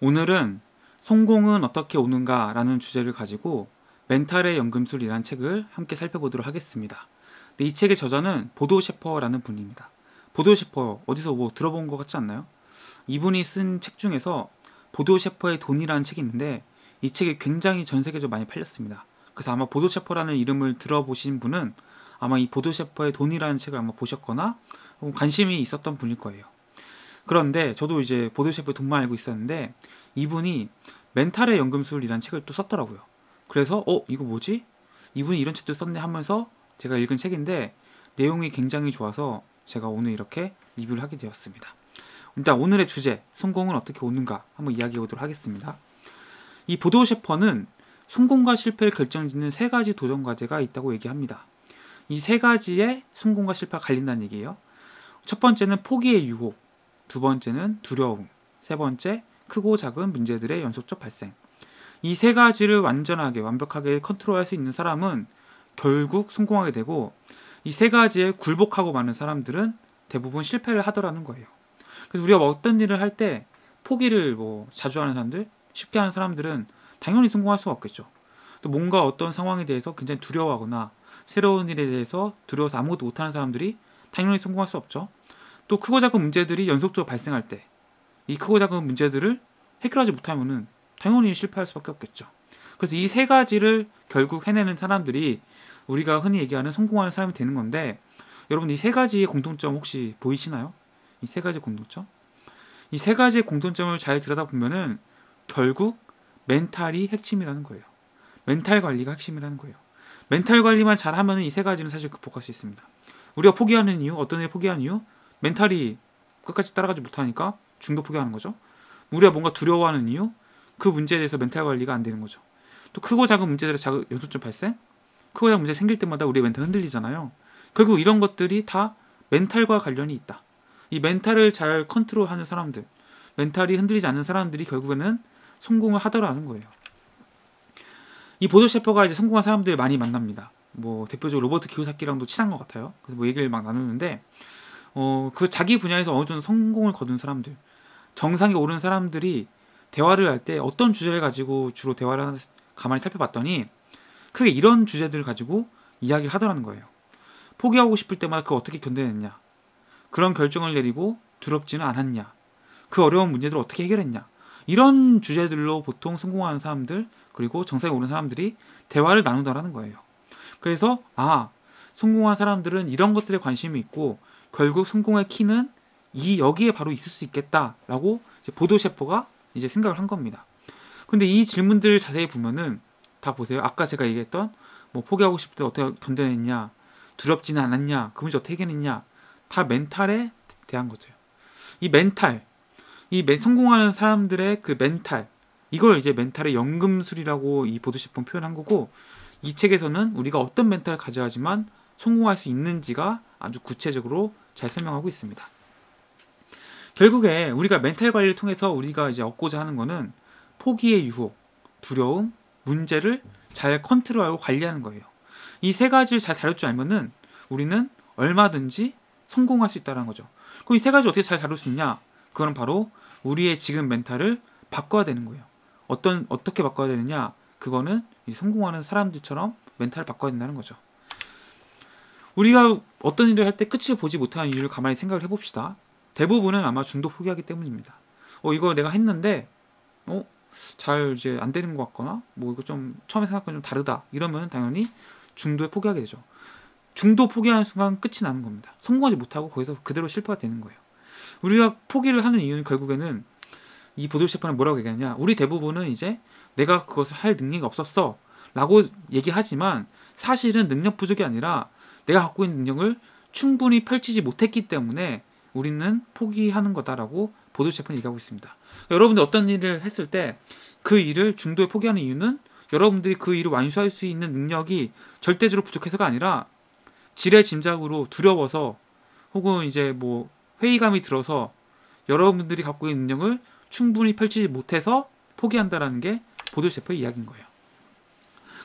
오늘은 성공은 어떻게 오는가라는 주제를 가지고 멘탈의 연금술이란 책을 함께 살펴보도록 하겠습니다. 이 책의 저자는 보도 셰퍼라는 분입니다. 보도 셰퍼 어디서 뭐 들어본 것 같지 않나요? 이분이 쓴 책 중에서 보도 셰퍼의 돈이라는 책이 있는데 이 책이 굉장히 전 세계적으로 많이 팔렸습니다. 그래서 아마 보도 셰퍼라는 이름을 들어보신 분은 아마 이 보도 셰퍼의 돈이라는 책을 아마 보셨거나 관심이 있었던 분일 거예요. 그런데 저도 이제 보드 셰프 돈만 알고 있었는데 이분이 멘탈의 연금술이라는 책을 또 썼더라고요. 그래서 어 이거 뭐지? 이분이 이런 책도 썼네 하면서 제가 읽은 책인데 내용이 굉장히 좋아서 제가 오늘 이렇게 리뷰를 하게 되었습니다. 일단 오늘의 주제 성공은 어떻게 오는가 한번 이야기해 보도록 하겠습니다. 이 보도 셰퍼는 성공과 실패를 결정짓는 세 가지 도전 과제가 있다고 얘기합니다. 이 세 가지의 성공과 실패가 갈린다는 얘기예요. 첫 번째는 포기의 유혹, 두 번째는 두려움, 세 번째 크고 작은 문제들의 연속적 발생. 이 세 가지를 완전하게 완벽하게 컨트롤할 수 있는 사람은 결국 성공하게 되고 이 세 가지에 굴복하고 많은 사람들은 대부분 실패를 하더라는 거예요. 그래서 우리가 어떤 일을 할 때 포기를 뭐 자주 하는 사람들, 쉽게 하는 사람들은 당연히 성공할 수가 없겠죠. 또 뭔가 어떤 상황에 대해서 굉장히 두려워하거나 새로운 일에 대해서 두려워서 아무것도 못하는 사람들이 당연히 성공할 수 없죠. 또 크고 작은 문제들이 연속적으로 발생할 때 이 크고 작은 문제들을 해결하지 못하면은 당연히 실패할 수밖에 없겠죠. 그래서 이 세 가지를 결국 해내는 사람들이 우리가 흔히 얘기하는 성공하는 사람이 되는 건데 여러분 이 세 가지의 공통점 혹시 보이시나요? 이 세 가지 공통점? 이 세 가지의 공통점을 잘 들여다보면은 결국 멘탈이 핵심이라는 거예요. 멘탈 관리가 핵심이라는 거예요. 멘탈 관리만 잘하면 이 세 가지는 사실 극복할 수 있습니다. 우리가 포기하는 이유, 어떤 일 포기하는 이유? 멘탈이 끝까지 따라가지 못하니까 중도 포기하는 거죠. 우리가 뭔가 두려워하는 이유 그 문제에 대해서 멘탈 관리가 안 되는 거죠. 또 크고 작은 문제들의 작은 연속적 발생 크고 작은 문제 생길 때마다 우리의 멘탈 흔들리잖아요. 결국 이런 것들이 다 멘탈과 관련이 있다. 이 멘탈을 잘 컨트롤하는 사람들, 멘탈이 흔들리지 않는 사람들이 결국에는 성공을 하더라는 거예요. 이 보조 셰퍼가 이제 성공한 사람들 을 많이 만납니다. 뭐 대표적으로 로버트 기요사키랑도 친한 것 같아요. 그래서 뭐 얘기를 막 나누는데 어, 그 자기 분야에서 어느 정도 성공을 거둔 사람들, 정상에 오른 사람들이 대화를 할 때 어떤 주제를 가지고 주로 대화를 하는 가만히 살펴봤더니 크게 이런 주제들을 가지고 이야기를 하더라는 거예요. 포기하고 싶을 때마다 그걸 어떻게 견뎌냈냐. 그런 결정을 내리고 두렵지는 않았냐. 그 어려운 문제들을 어떻게 해결했냐. 이런 주제들로 보통 성공하는 사람들 그리고 정상에 오른 사람들이 대화를 나누더라는 거예요. 그래서 아 성공한 사람들은 이런 것들에 관심이 있고 결국 성공의 키는 이 여기에 바로 있을 수 있겠다라고 이제 보도 셰퍼가 이제 생각을 한 겁니다. 근데 이 질문들 자세히 보면은 다 보세요. 아까 제가 얘기했던 뭐 포기하고 싶을 때 어떻게 견뎌냈냐, 두렵지는 않았냐, 그 문제 어떻게 해했냐다 멘탈에 대한 거죠. 이 멘탈, 이 멘, 성공하는 사람들의 그 멘탈, 이걸 이제 멘탈의 연금술이라고 이 보드셰폰 표현한 거고, 이 책에서는 우리가 어떤 멘탈을 가져야지만 성공할 수 있는지가 아주 구체적으로 잘 설명하고 있습니다. 결국에 우리가 멘탈 관리를 통해서 우리가 이제 얻고자 하는 것은 포기의 유혹, 두려움, 문제를 잘 컨트롤하고 관리하는 거예요. 이 세 가지를 잘 다룰 줄 알면은 우리는 얼마든지 성공할 수 있다는 거죠. 그럼 이 세 가지 어떻게 잘 다룰 수 있냐? 그거는 바로 우리의 지금 멘탈을 바꿔야 되는 거예요. 어떤 어떻게 바꿔야 되느냐? 그거는 성공하는 사람들처럼 멘탈을 바꿔야 된다는 거죠. 우리가 어떤 일을 할 때 끝을 보지 못하는 이유를 가만히 생각을 해봅시다. 대부분은 아마 중도 포기하기 때문입니다. 어, 이거 내가 했는데, 어, 잘 이제 안 되는 것 같거나, 뭐 이거 좀 처음에 생각과는 좀 다르다. 이러면 당연히 중도에 포기하게 되죠. 중도 포기하는 순간 끝이 나는 겁니다. 성공하지 못하고 거기서 그대로 실패가 되는 거예요. 우리가 포기를 하는 이유는 결국에는 이 보도 재판은 뭐라고 얘기하냐. 우리 대부분은 이제 내가 그것을 할 능력이 없었어. 라고 얘기하지만 사실은 능력 부족이 아니라 내가 갖고 있는 능력을 충분히 펼치지 못했기 때문에 우리는 포기하는 거다라고 보도 재판이 얘기하고 있습니다. 여러분들 어떤 일을 했을 때 그 일을 중도에 포기하는 이유는 여러분들이 그 일을 완수할 수 있는 능력이 절대적으로 부족해서가 아니라 지레 짐작으로 두려워서 혹은 이제 뭐 회의감이 들어서 여러분들이 갖고 있는 능력을 충분히 펼치지 못해서 포기한다라는 게 보도 재판의 이야기인 거예요.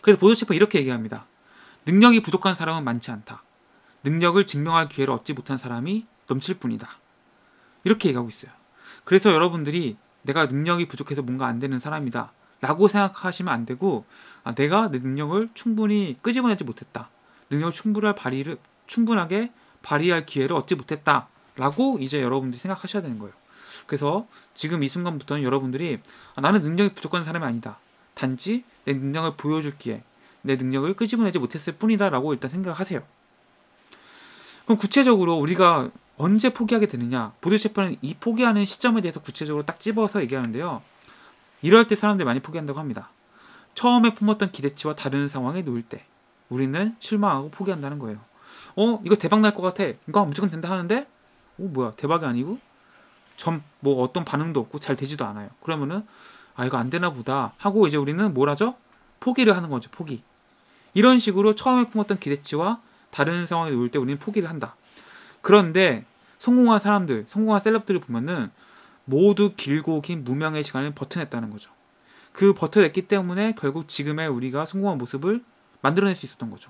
그래서 보도 재판 이렇게 얘기합니다. 능력이 부족한 사람은 많지 않다. 능력을 증명할 기회를 얻지 못한 사람이 넘칠 뿐이다. 이렇게 얘기하고 있어요. 그래서 여러분들이 내가 능력이 부족해서 뭔가 안 되는 사람이다. 라고 생각하시면 안 되고, 아, 내가 내 능력을 충분히 끄집어내지 못했다. 능력을 충분할 발휘를, 충분하게 발휘할 기회를 얻지 못했다. 라고 이제 여러분들이 생각하셔야 되는 거예요. 그래서 지금 이 순간부터는 여러분들이 아, 나는 능력이 부족한 사람이 아니다. 단지 내 능력을 보여줄 기회, 내 능력을 끄집어내지 못했을 뿐이다라고 일단 생각하세요. 그럼 구체적으로 우리가 언제 포기하게 되느냐? 보조재판은 이 포기하는 시점에 대해서 구체적으로 딱 집어서 얘기하는데요. 이럴 때 사람들이 많이 포기한다고 합니다. 처음에 품었던 기대치와 다른 상황에 놓일 때 우리는 실망하고 포기한다는 거예요. 어? 이거 대박 날 것 같아. 이거 무조건 된다 하는데 어? 뭐야 대박이 아니고 전 뭐 어떤 반응도 없고 잘 되지도 않아요. 그러면은 아 이거 안 되나 보다 하고 이제 우리는 뭘 하죠? 포기를 하는 거죠. 포기. 이런 식으로 처음에 품었던 기대치와 다른 상황이 놓일 때 우리는 포기를 한다. 그런데 성공한 사람들, 성공한 셀럽들을 보면은 모두 길고 긴 무명의 시간을 버텨냈다는 거죠. 그 버텨냈기 때문에 결국 지금의 우리가 성공한 모습을 만들어낼 수 있었던 거죠.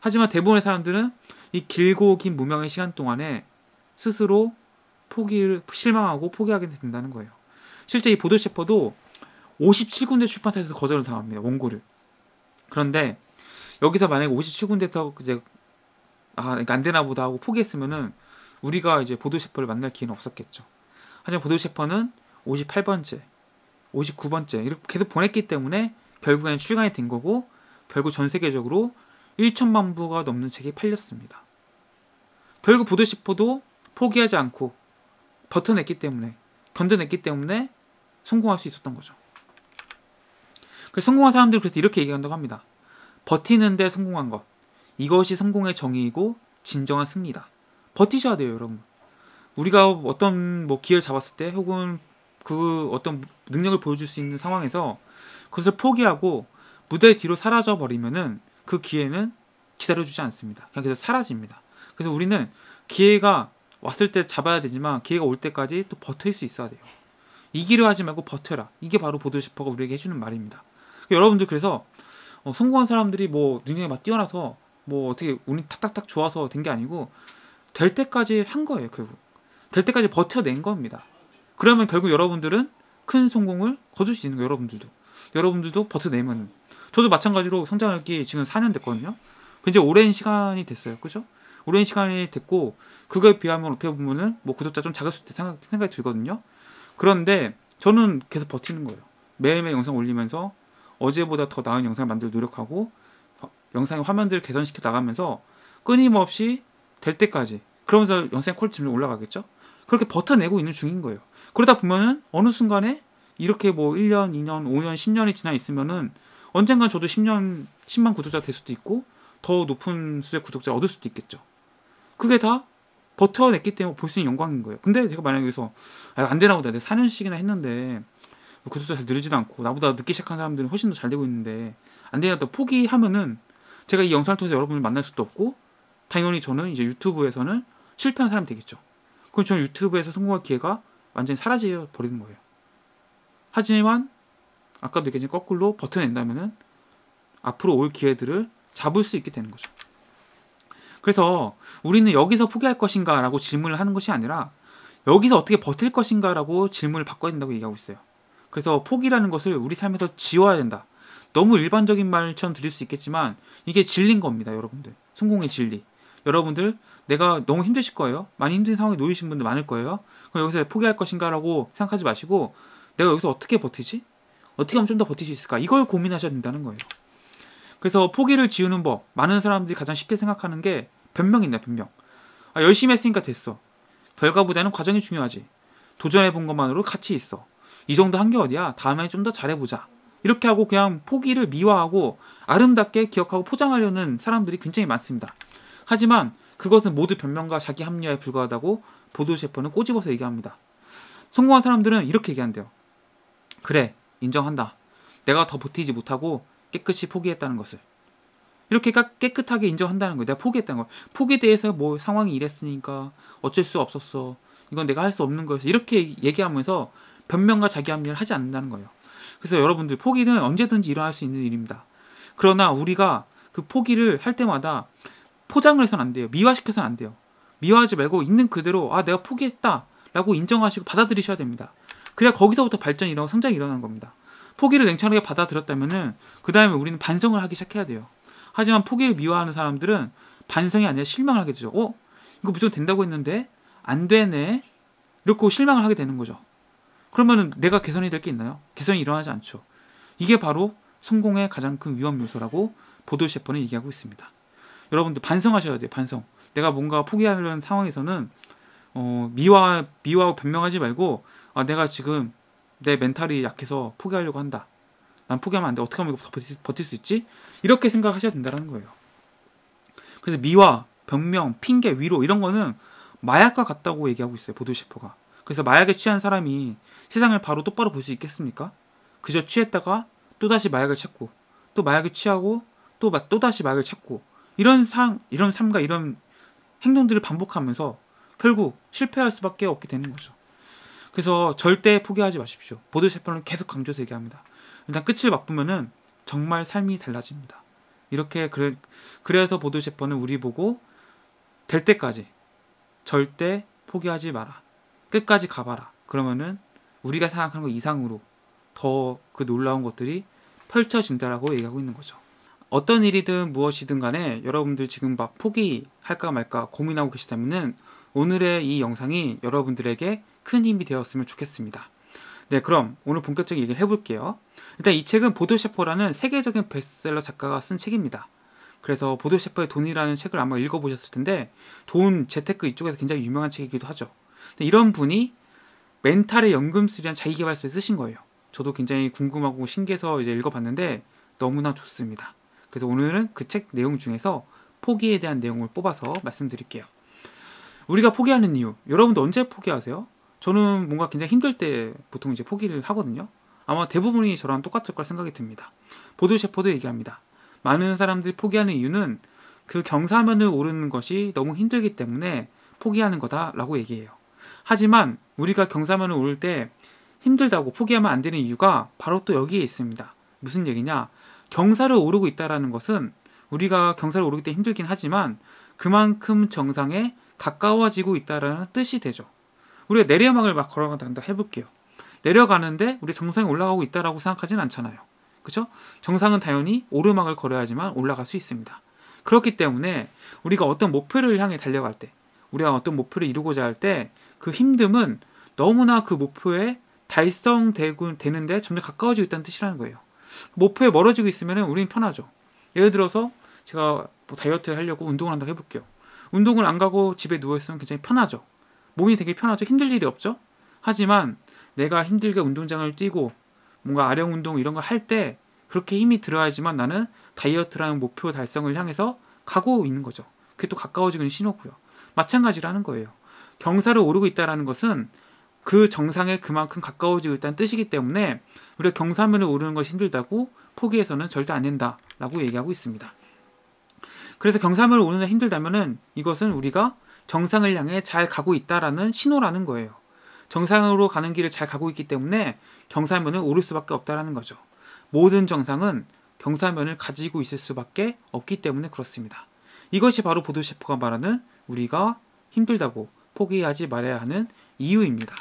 하지만 대부분의 사람들은 이 길고 긴 무명의 시간 동안에 스스로 포기를 실망하고 포기하게 된다는 거예요. 실제 이 보드 셰퍼도 57군데 출판사에서 거절을 당합니다. 원고를. 그런데 여기서 만약에 57군데서 이제 아, 그러니까 안 되나 보다 하고 포기했으면은 우리가 이제 보도 셰퍼를 만날 기회는 없었겠죠. 하지만 보도 셰퍼는 58번째, 59번째 이렇게 계속 보냈기 때문에 결국에는 출간이 된 거고 결국 전 세계적으로 1천만 부가 넘는 책이 팔렸습니다. 결국 보도 셰퍼도 포기하지 않고 버텨냈기 때문에 견뎌냈기 때문에 성공할 수 있었던 거죠. 그래서 성공한 사람들 그래서 이렇게 얘기한다고 합니다. 버티는데 성공한 것. 이것이 성공의 정의이고 진정한 승리다. 버티셔야 돼요, 여러분. 우리가 어떤 뭐 기회를 잡았을 때 혹은 그 어떤 능력을 보여줄 수 있는 상황에서 그것을 포기하고 무대 뒤로 사라져 버리면은 그 기회는 기다려주지 않습니다. 그냥 그냥 사라집니다. 그래서 우리는 기회가 왔을 때 잡아야 되지만 기회가 올 때까지 또 버틸 수 있어야 돼요. 이기려 하지 말고 버텨라. 이게 바로 보드셰퍼가 우리에게 해주는 말입니다. 여러분들 그래서 어, 성공한 사람들이 뭐 능력이 막 뛰어나서 뭐 어떻게 운이 탁탁탁 좋아서 된 게 아니고 될 때까지 한 거예요 결국 될 때까지 버텨낸 겁니다 그러면 결국 여러분들은 큰 성공을 거둘 수 있는 거예요 여러분들도 여러분들도 버텨내면 저도 마찬가지로 성장하기 지금 4년 됐거든요 굉장히 오랜 시간이 됐어요 그죠 오랜 시간이 됐고 그거에 비하면 어떻게 보면은 뭐 구독자 좀 작았을 때 생각, 생각이 들거든요 그런데 저는 계속 버티는 거예요 매일매일 영상 올리면서 어제보다 더 나은 영상을 만들 노력하고 영상의 화면들을 개선시켜 나가면서 끊임없이 될 때까지 그러면서 영상 퀄리티 점점 올라가겠죠? 그렇게 버텨내고 있는 중인 거예요. 그러다 보면은 어느 순간에 이렇게 뭐 1년, 2년, 5년, 10년이 지나 있으면은 언젠간 저도 10년, 10만 구독자 될 수도 있고 더 높은 수의 구독자를 얻을 수도 있겠죠. 그게 다 버텨냈기 때문에 볼 수 있는 영광인 거예요. 근데 제가 만약에 여기서 아, 안 되나 보다. 내가 4년씩이나 했는데 그것도 잘 느리지도 않고 나보다 늦게 시작한 사람들은 훨씬 더 잘 되고 있는데 안 되겠다 포기하면은 제가 이 영상을 통해서 여러분을 만날 수도 없고 당연히 저는 이제 유튜브에서는 실패한 사람이 되겠죠. 그럼 저는 유튜브에서 성공할 기회가 완전히 사라져 버리는 거예요. 하지만 아까도 얘기했지 거꾸로 버텨낸다면은 앞으로 올 기회들을 잡을 수 있게 되는 거죠. 그래서 우리는 여기서 포기할 것인가라고 질문을 하는 것이 아니라 여기서 어떻게 버틸 것인가라고 질문을 바꿔야 된다고 얘기하고 있어요. 그래서 포기라는 것을 우리 삶에서 지워야 된다. 너무 일반적인 말처럼 드릴수 있겠지만 이게 진리인 겁니다, 여러분들. 성공의 진리. 여러분들 내가 너무 힘드실 거예요. 많이 힘든 상황에 놓이신 분들 많을 거예요. 그럼 여기서 포기할 것인가라고 생각하지 마시고 내가 여기서 어떻게 버티지? 어떻게 하면 좀 더 버틸 수 있을까? 이걸 고민하셔야 된다는 거예요. 그래서 포기를 지우는 법. 많은 사람들이 가장 쉽게 생각하는 게 변명이네, 변명. 아, 열심히 했으니까 됐어. 결과보다는 과정이 중요하지. 도전해 본 것만으로 가치 있어. 이 정도 한 게 어디야 다음에 좀 더 잘해보자 이렇게 하고 그냥 포기를 미화하고 아름답게 기억하고 포장하려는 사람들이 굉장히 많습니다. 하지만 그것은 모두 변명과 자기 합리화에 불과하다고 보도 셰퍼는 꼬집어서 얘기합니다. 성공한 사람들은 이렇게 얘기한대요. 그래, 인정한다. 내가 더 버티지 못하고 깨끗이 포기했다는 것을. 이렇게 깨끗하게 인정한다는 거예요. 내가 포기했다는 걸. 포기에 대해서 뭐 상황이 이랬으니까 어쩔 수 없었어. 이건 내가 할 수 없는 거였어. 이렇게 얘기하면서 변명과 자기 합리를 하지 않는다는 거예요. 그래서 여러분들 포기는 언제든지 일어날 수 있는 일입니다. 그러나 우리가 그 포기를 할 때마다 포장을 해서는 안 돼요. 미화시켜서는 안 돼요. 미화하지 말고 있는 그대로 아 내가 포기했다라고 인정하시고 받아들이셔야 됩니다. 그래야 거기서부터 발전이 일어나고 성장이 일어난 겁니다. 포기를 냉철하게 받아들였다면은 그 다음에 우리는 반성을 하기 시작해야 돼요. 하지만 포기를 미화하는 사람들은 반성이 아니라 실망을 하게 되죠. 어? 이거 무조건 된다고 했는데 안 되네. 이렇게 실망을 하게 되는 거죠. 그러면 내가 개선이 될 게 있나요? 개선이 일어나지 않죠. 이게 바로 성공의 가장 큰 위험 요소라고 보도 셰퍼는 얘기하고 있습니다. 여러분들 반성하셔야 돼요. 반성. 내가 뭔가 포기하려는 상황에서는 어, 미화 미화하고 변명하지 말고 아, 내가 지금 내 멘탈이 약해서 포기하려고 한다. 난 포기하면 안 돼. 어떻게 하면 이거 버틸, 버틸 수 있지? 이렇게 생각하셔야 된다는 거예요. 그래서 미화, 변명, 핑계, 위로 이런 거는 마약과 같다고 얘기하고 있어요. 보도 셰퍼가. 그래서 마약에 취한 사람이 세상을 바로 똑바로 볼 수 있겠습니까? 그저 취했다가 또다시 마약을 찾고 또 마약을 취하고 또 마, 또다시 마약을 찾고 이런 삶 이런 삶과 이런 행동들을 반복하면서 결국 실패할 수밖에 없게 되는 거죠. 그래서 절대 포기하지 마십시오. 보드 셰퍼는 계속 강조해서 얘기합니다. 일단 끝을 맛보면은 정말 삶이 달라집니다. 이렇게 그래, 그래서 보드 셰퍼는 우리 보고 될 때까지 절대 포기하지 마라. 끝까지 가봐라. 그러면은 우리가 생각하는 것 이상으로 더 그 놀라운 것들이 펼쳐진다라고 얘기하고 있는 거죠. 어떤 일이든 무엇이든 간에 여러분들 지금 막 포기할까 말까 고민하고 계시다면 오늘의 이 영상이 여러분들에게 큰 힘이 되었으면 좋겠습니다. 네, 그럼 오늘 본격적인 얘기를 해볼게요. 일단 이 책은 보도셰퍼라는 세계적인 베스트셀러 작가가 쓴 책입니다. 그래서 보도셰퍼의 돈이라는 책을 아마 읽어보셨을 텐데 돈, 재테크 이쪽에서 굉장히 유명한 책이기도 하죠. 이런 분이 멘탈의 연금술이란 자기개발서에 쓰신 거예요. 저도 굉장히 궁금하고 신기해서 이제 읽어봤는데 너무나 좋습니다. 그래서 오늘은 그 책 내용 중에서 포기에 대한 내용을 뽑아서 말씀드릴게요. 우리가 포기하는 이유, 여러분도 언제 포기하세요? 저는 뭔가 굉장히 힘들 때 보통 이제 포기를 하거든요. 아마 대부분이 저랑 똑같을 거라 생각이 듭니다. 보드 셰퍼도 얘기합니다. 많은 사람들이 포기하는 이유는 그 경사면을 오르는 것이 너무 힘들기 때문에 포기하는 거다라고 얘기해요. 하지만 우리가 경사면을 오를 때 힘들다고 포기하면 안 되는 이유가 바로 또 여기에 있습니다. 무슨 얘기냐? 경사를 오르고 있다라는 것은 우리가 경사를 오르기 때문에 힘들긴 하지만 그만큼 정상에 가까워지고 있다라는 뜻이 되죠. 우리가 내려막을 막 걸어간다 해볼게요. 내려가는데 우리 정상에 올라가고 있다라고 생각하진 않잖아요. 그렇죠? 정상은 당연히 오르막을 걸어야지만 올라갈 수 있습니다. 그렇기 때문에 우리가 어떤 목표를 향해 달려갈 때, 우리가 어떤 목표를 이루고자 할때 그 힘듦은 너무나 그 목표에 달성되고 되는데 점점 가까워지고 있다는 뜻이라는 거예요. 목표에 멀어지고 있으면 우리는 편하죠. 예를 들어서 제가 뭐 다이어트 하려고 운동을 한다고 해볼게요. 운동을 안 가고 집에 누워있으면 굉장히 편하죠. 몸이 되게 편하죠. 힘들 일이 없죠. 하지만 내가 힘들게 운동장을 뛰고 뭔가 아령 운동 이런 걸 할 때 그렇게 힘이 들어야지만 나는 다이어트라는 목표 달성을 향해서 가고 있는 거죠. 그게 또 가까워지는 신호고요. 마찬가지라는 거예요. 경사를 오르고 있다는 것은 그 정상에 그만큼 가까워지고 있다는 뜻이기 때문에 우리가 경사면을 오르는 것이 힘들다고 포기해서는 절대 안 된다라고 얘기하고 있습니다. 그래서 경사면을 오르는 힘들다면은 이것은 우리가 정상을 향해 잘 가고 있다라는 신호라는 거예요. 정상으로 가는 길을 잘 가고 있기 때문에 경사면을 오를 수밖에 없다라는 거죠. 모든 정상은 경사면을 가지고 있을 수밖에 없기 때문에 그렇습니다. 이것이 바로 보드셰프가 말하는 우리가 힘들다고 포기하지 말아야 하는 이유입니다.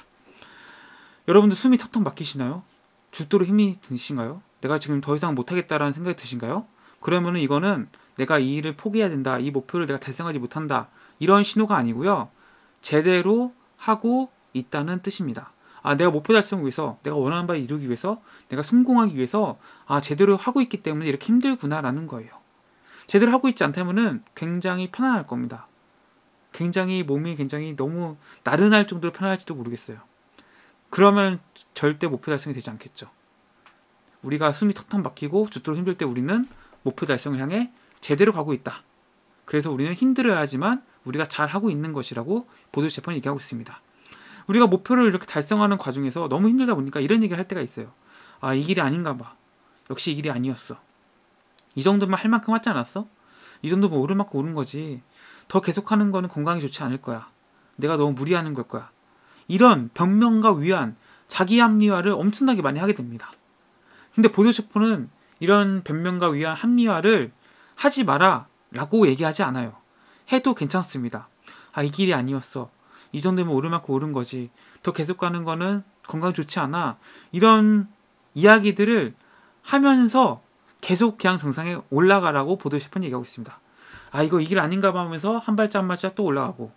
여러분들 숨이 턱턱 막히시나요? 죽도록 힘이 드신가요? 내가 지금 더 이상 못하겠다라는 생각이 드신가요? 그러면 이거는 내가 이 일을 포기해야 된다, 이 목표를 내가 달성하지 못한다 이런 신호가 아니고요. 제대로 하고 있다는 뜻입니다. 아, 내가 목표 달성을 위해서, 내가 원하는 바를 이루기 위해서, 내가 성공하기 위해서, 아, 제대로 하고 있기 때문에 이렇게 힘들구나라는 거예요. 제대로 하고 있지 않다면 굉장히 편안할 겁니다. 굉장히 몸이 굉장히 너무 나른할 정도로 편할지도 모르겠어요. 그러면 절대 목표 달성이 되지 않겠죠. 우리가 숨이 턱턱 막히고 죽도록 힘들 때 우리는 목표 달성을 향해 제대로 가고 있다. 그래서 우리는 힘들어야 하지만 우리가 잘 하고 있는 것이라고 보도시 재판이 얘기하고 있습니다. 우리가 목표를 이렇게 달성하는 과정에서 너무 힘들다 보니까 이런 얘기를 할 때가 있어요. 아, 이 길이 아닌가 봐. 역시 이 길이 아니었어. 이 정도만 할 만큼 하지 않았어? 이 정도면 오른 만큼 오른 거지. 더 계속하는 거는 건강에 좋지 않을 거야. 내가 너무 무리하는 걸 거야. 이런 변명과 위안, 자기 합리화를 엄청나게 많이 하게 됩니다. 근데 보도체포는 이런 변명과 위안 합리화를 하지 마라 라고 얘기하지 않아요. 해도 괜찮습니다. 아, 이 길이 아니었어. 이 정도면 오르막고 오른 거지. 더 계속 가는 거는 건강 좋지 않아. 이런 이야기들을 하면서 계속 그냥 정상에 올라가라고 보도체포는 얘기하고 있습니다. 아 이거 이길 아닌가 봐 하면서 한 발짝 한 발짝 또 올라가고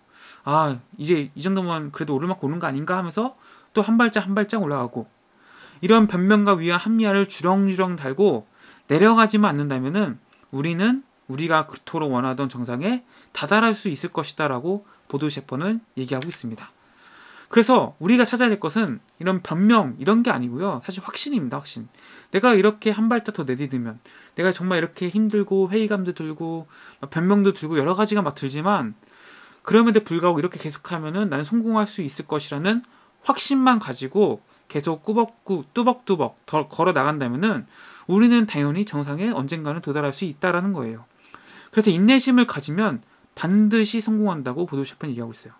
아 이제 이 정도면 그래도 오르막 오는 거 아닌가 하면서 또 한 발짝 한 발짝 올라가고 이런 변명과 위와 합리화를 주렁주렁 달고 내려가지만 않는다면은 우리는 우리가 그토록 원하던 정상에 다다랄 수 있을 것이다라고 보도 셰퍼는 얘기하고 있습니다. 그래서 우리가 찾아야 될 것은 이런 변명 이런 게 아니고요. 사실 확신입니다. 확신. 내가 이렇게 한 발짝 더 내디디면 내가 정말 이렇게 힘들고 회의감도 들고 변명도 들고 여러 가지가 막 들지만 그럼에도 불구하고 이렇게 계속하면은 나 성공할 수 있을 것이라는 확신만 가지고 계속 꾸벅꾸 뚜벅뚜벅 더 걸어 나간다면은 우리는 당연히 정상에 언젠가는 도달할 수 있다라는 거예요. 그래서 인내심을 가지면 반드시 성공한다고 보도셰프는 얘기하고 있어요.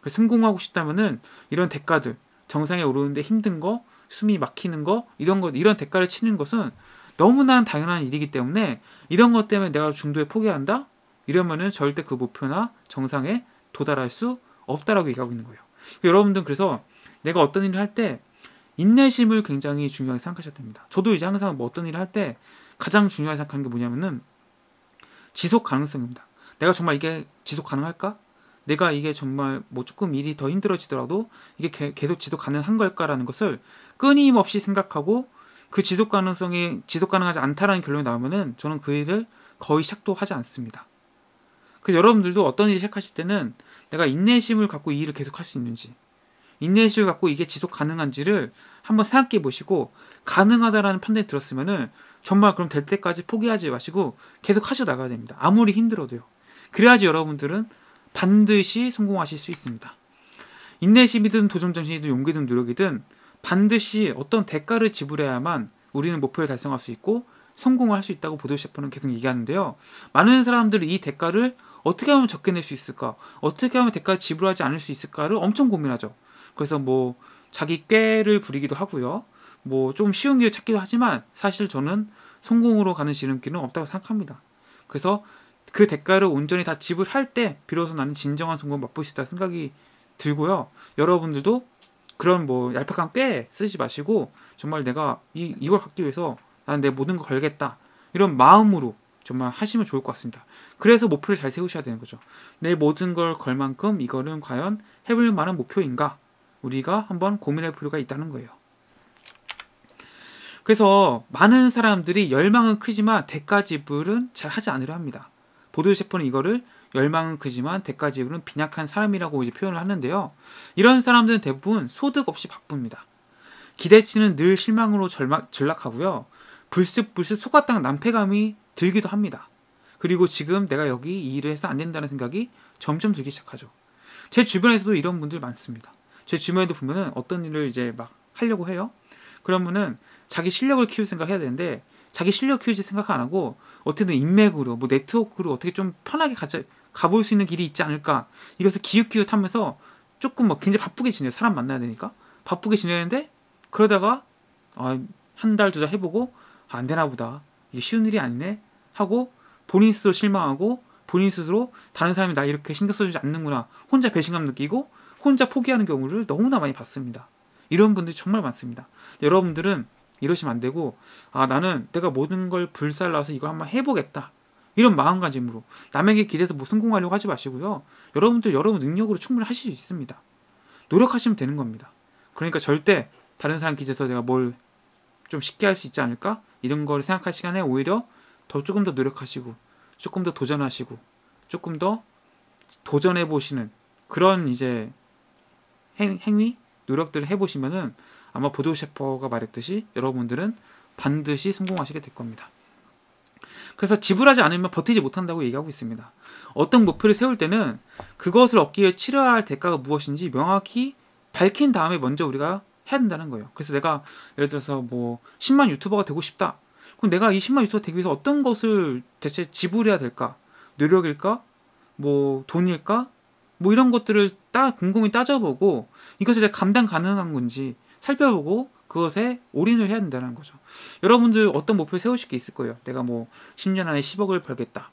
그 성공하고 싶다면은 이런 대가들 정상에 오르는데 힘든 거 숨이 막히는 거 이런 것 이런 대가를 치는 것은 너무나 당연한 일이기 때문에 이런 것 때문에 내가 중도에 포기한다 이러면은 절대 그 목표나 정상에 도달할 수 없다라고 얘기하고 있는 거예요. 여러분들 그래서 내가 어떤 일을 할 때 인내심을 굉장히 중요하게 생각하셔야 됩니다. 저도 이제 항상 뭐 어떤 일을 할 때 가장 중요하게 생각하는 게 뭐냐면은 지속 가능성입니다. 내가 정말 이게 지속 가능할까? 내가 이게 정말 뭐 조금 일이 더 힘들어지더라도 이게 계속 지속 가능한 걸까라는 것을 끊임없이 생각하고 그 지속 가능성이 지속 가능하지 않다라는 결론이 나오면은 저는 그 일을 거의 시작도 하지 않습니다. 그 여러분들도 어떤 일을 시작하실 때는 내가 인내심을 갖고 이 일을 계속 할 수 있는지 인내심을 갖고 이게 지속 가능한지를 한번 생각해 보시고 가능하다라는 판단이 들었으면은 정말 그럼 될 때까지 포기하지 마시고 계속 하셔 나가야 됩니다. 아무리 힘들어도요. 그래야지 여러분들은 반드시 성공하실 수 있습니다. 인내심이든 도전정신이든 용기든 노력이든 반드시 어떤 대가를 지불해야만 우리는 목표를 달성할 수 있고 성공을 할 수 있다고 보도 셰퍼는 계속 얘기하는데요. 많은 사람들이 이 대가를 어떻게 하면 적게 낼 수 있을까? 어떻게 하면 대가를 지불하지 않을 수 있을까를 엄청 고민하죠. 그래서 뭐 자기 꾀를 부리기도 하고요. 뭐 좀 쉬운 길을 찾기도 하지만 사실 저는 성공으로 가는 지름길은 없다고 생각합니다. 그래서 그 대가를 온전히 다 지불할 때 비로소 나는 진정한 성공을 맛볼 수 있다 생각이 들고요. 여러분들도 그런 뭐 얄팍한 꾀 쓰지 마시고 정말 내가 이, 이걸 갖기 위해서 나는 내 모든 걸 걸겠다 이런 마음으로 정말 하시면 좋을 것 같습니다. 그래서 목표를 잘 세우셔야 되는 거죠. 내 모든 걸 걸 만큼 이거는 과연 해볼 만한 목표인가? 우리가 한번 고민할 필요가 있다는 거예요. 그래서 많은 사람들이 열망은 크지만 대가 지불은 잘 하지 않으려 합니다. 보드 세퍼는 이거를 열망은 크지만 대가지불은 빈약한 사람이라고 이제 표현을 하는데요. 이런 사람들은 대부분 소득 없이 바쁩니다. 기대치는 늘 실망으로 절막, 전락하고요. 불쑥불쑥 속았다는 남패감이 들기도 합니다. 그리고 지금 내가 여기 이 일을 해서 안 된다는 생각이 점점 들기 시작하죠. 제 주변에서도 이런 분들 많습니다. 제 주변에도 보면은 어떤 일을 이제 막 하려고 해요. 그러면은 자기 실력을 키울 생각 해야 되는데 자기 실력 키우지 생각 안 하고 어쨌든 인맥으로 뭐 네트워크로 어떻게 좀 편하게 가자, 가볼 수 있는 길이 있지 않을까 이것을 기웃기웃하면서 조금 뭐 굉장히 바쁘게 지내요 사람 만나야 되니까 바쁘게 지내는데 그러다가 아, 한달 두 달 해보고 아, 안 되나 보다 이게 쉬운 일이 아니네 하고 본인 스스로 실망하고 본인 스스로 다른 사람이 나 이렇게 신경 써주지 않는구나 혼자 배신감 느끼고 혼자 포기하는 경우를 너무나 많이 봤습니다 이런 분들이 정말 많습니다 여러분들은 이러시면 안 되고 아 나는 내가 모든 걸 불살라서 이거 한번 해보겠다 이런 마음가짐으로 남에게 기대서 뭐 성공하려고 하지 마시고요 여러분들 여러분 능력으로 충분히 하실 수 있습니다 노력하시면 되는 겁니다 그러니까 절대 다른 사람 기대서 내가 뭘 좀 쉽게 할 수 있지 않을까 이런 걸 생각할 시간에 오히려 더 조금 더 노력하시고 조금 더 도전하시고 조금 더 도전해 보시는 그런 이제 행, 행위 노력들을 해보시면은 아마 보조 셰퍼가 말했듯이 여러분들은 반드시 성공하시게 될 겁니다. 그래서 지불하지 않으면 버티지 못한다고 얘기하고 있습니다. 어떤 목표를 세울 때는 그것을 얻기 위해 치러야 할 대가가 무엇인지 명확히 밝힌 다음에 먼저 우리가 해야 된다는 거예요. 그래서 내가 예를 들어서 뭐 10만 유튜버가 되고 싶다. 그럼 내가 이 10만 유튜버 되기 위해서 어떤 것을 대체 지불해야 될까? 노력일까? 뭐 돈일까? 뭐 이런 것들을 따 곰곰이 따져보고 이것을 내가 감당 가능한 건지 살펴보고 그것에 올인을 해야 된다는 거죠. 여러분들 어떤 목표 세우실 게 있을 거예요. 내가 뭐 10년 안에 10억을 벌겠다.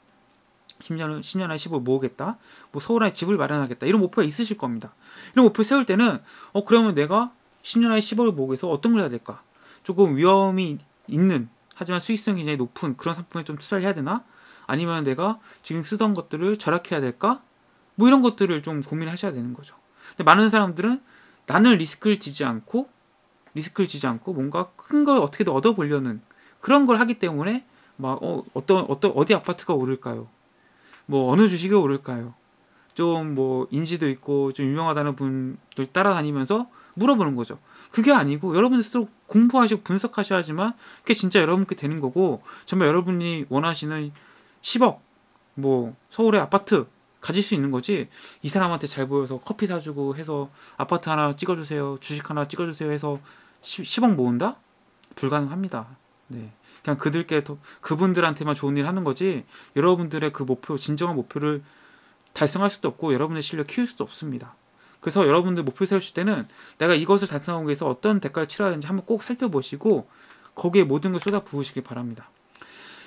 10년, 10년 안에 10억을 모으겠다. 뭐 서울 안에 집을 마련하겠다. 이런 목표가 있으실 겁니다. 이런 목표 세울 때는 어 그러면 내가 10년 안에 10억을 모으기 위해서 어떤 걸 해야 될까? 조금 위험이 있는 하지만 수익성이 굉장히 높은 그런 상품에 좀 투자를 해야 되나? 아니면 내가 지금 쓰던 것들을 절약해야 될까? 뭐 이런 것들을 좀 고민하셔야 되는 거죠. 근데 많은 사람들은 나는 리스크를 지지 않고 리스크를 지지 않고 뭔가 큰 걸 어떻게든 얻어보려는 그런 걸 하기 때문에 막 어, 어떤 어떤 어디 아파트가 오를까요? 뭐 어느 주식이 오를까요? 좀 뭐 인지도 있고 좀 유명하다는 분들 따라다니면서 물어보는 거죠. 그게 아니고 여러분 들 스스로 공부하시고 분석하셔야지만 그게 진짜 여러분께 되는 거고 정말 여러분이 원하시는 10억 뭐 서울의 아파트 가질 수 있는 거지 이 사람한테 잘 보여서 커피 사주고 해서 아파트 하나 찍어주세요 주식 하나 찍어주세요 해서 10, 억 모은다? 불가능합니다. 네. 그냥 그들께 더, 그분들한테만 좋은 일 하는 거지 여러분들의 그 목표, 진정한 목표를 달성할 수도 없고 여러분의 실력 키울 수도 없습니다. 그래서 여러분들 목표 세우실 때는 내가 이것을 달성하기 위해서 어떤 대가를 치러야 하는지 한번 꼭 살펴보시고 거기에 모든 걸 쏟아 부으시길 바랍니다.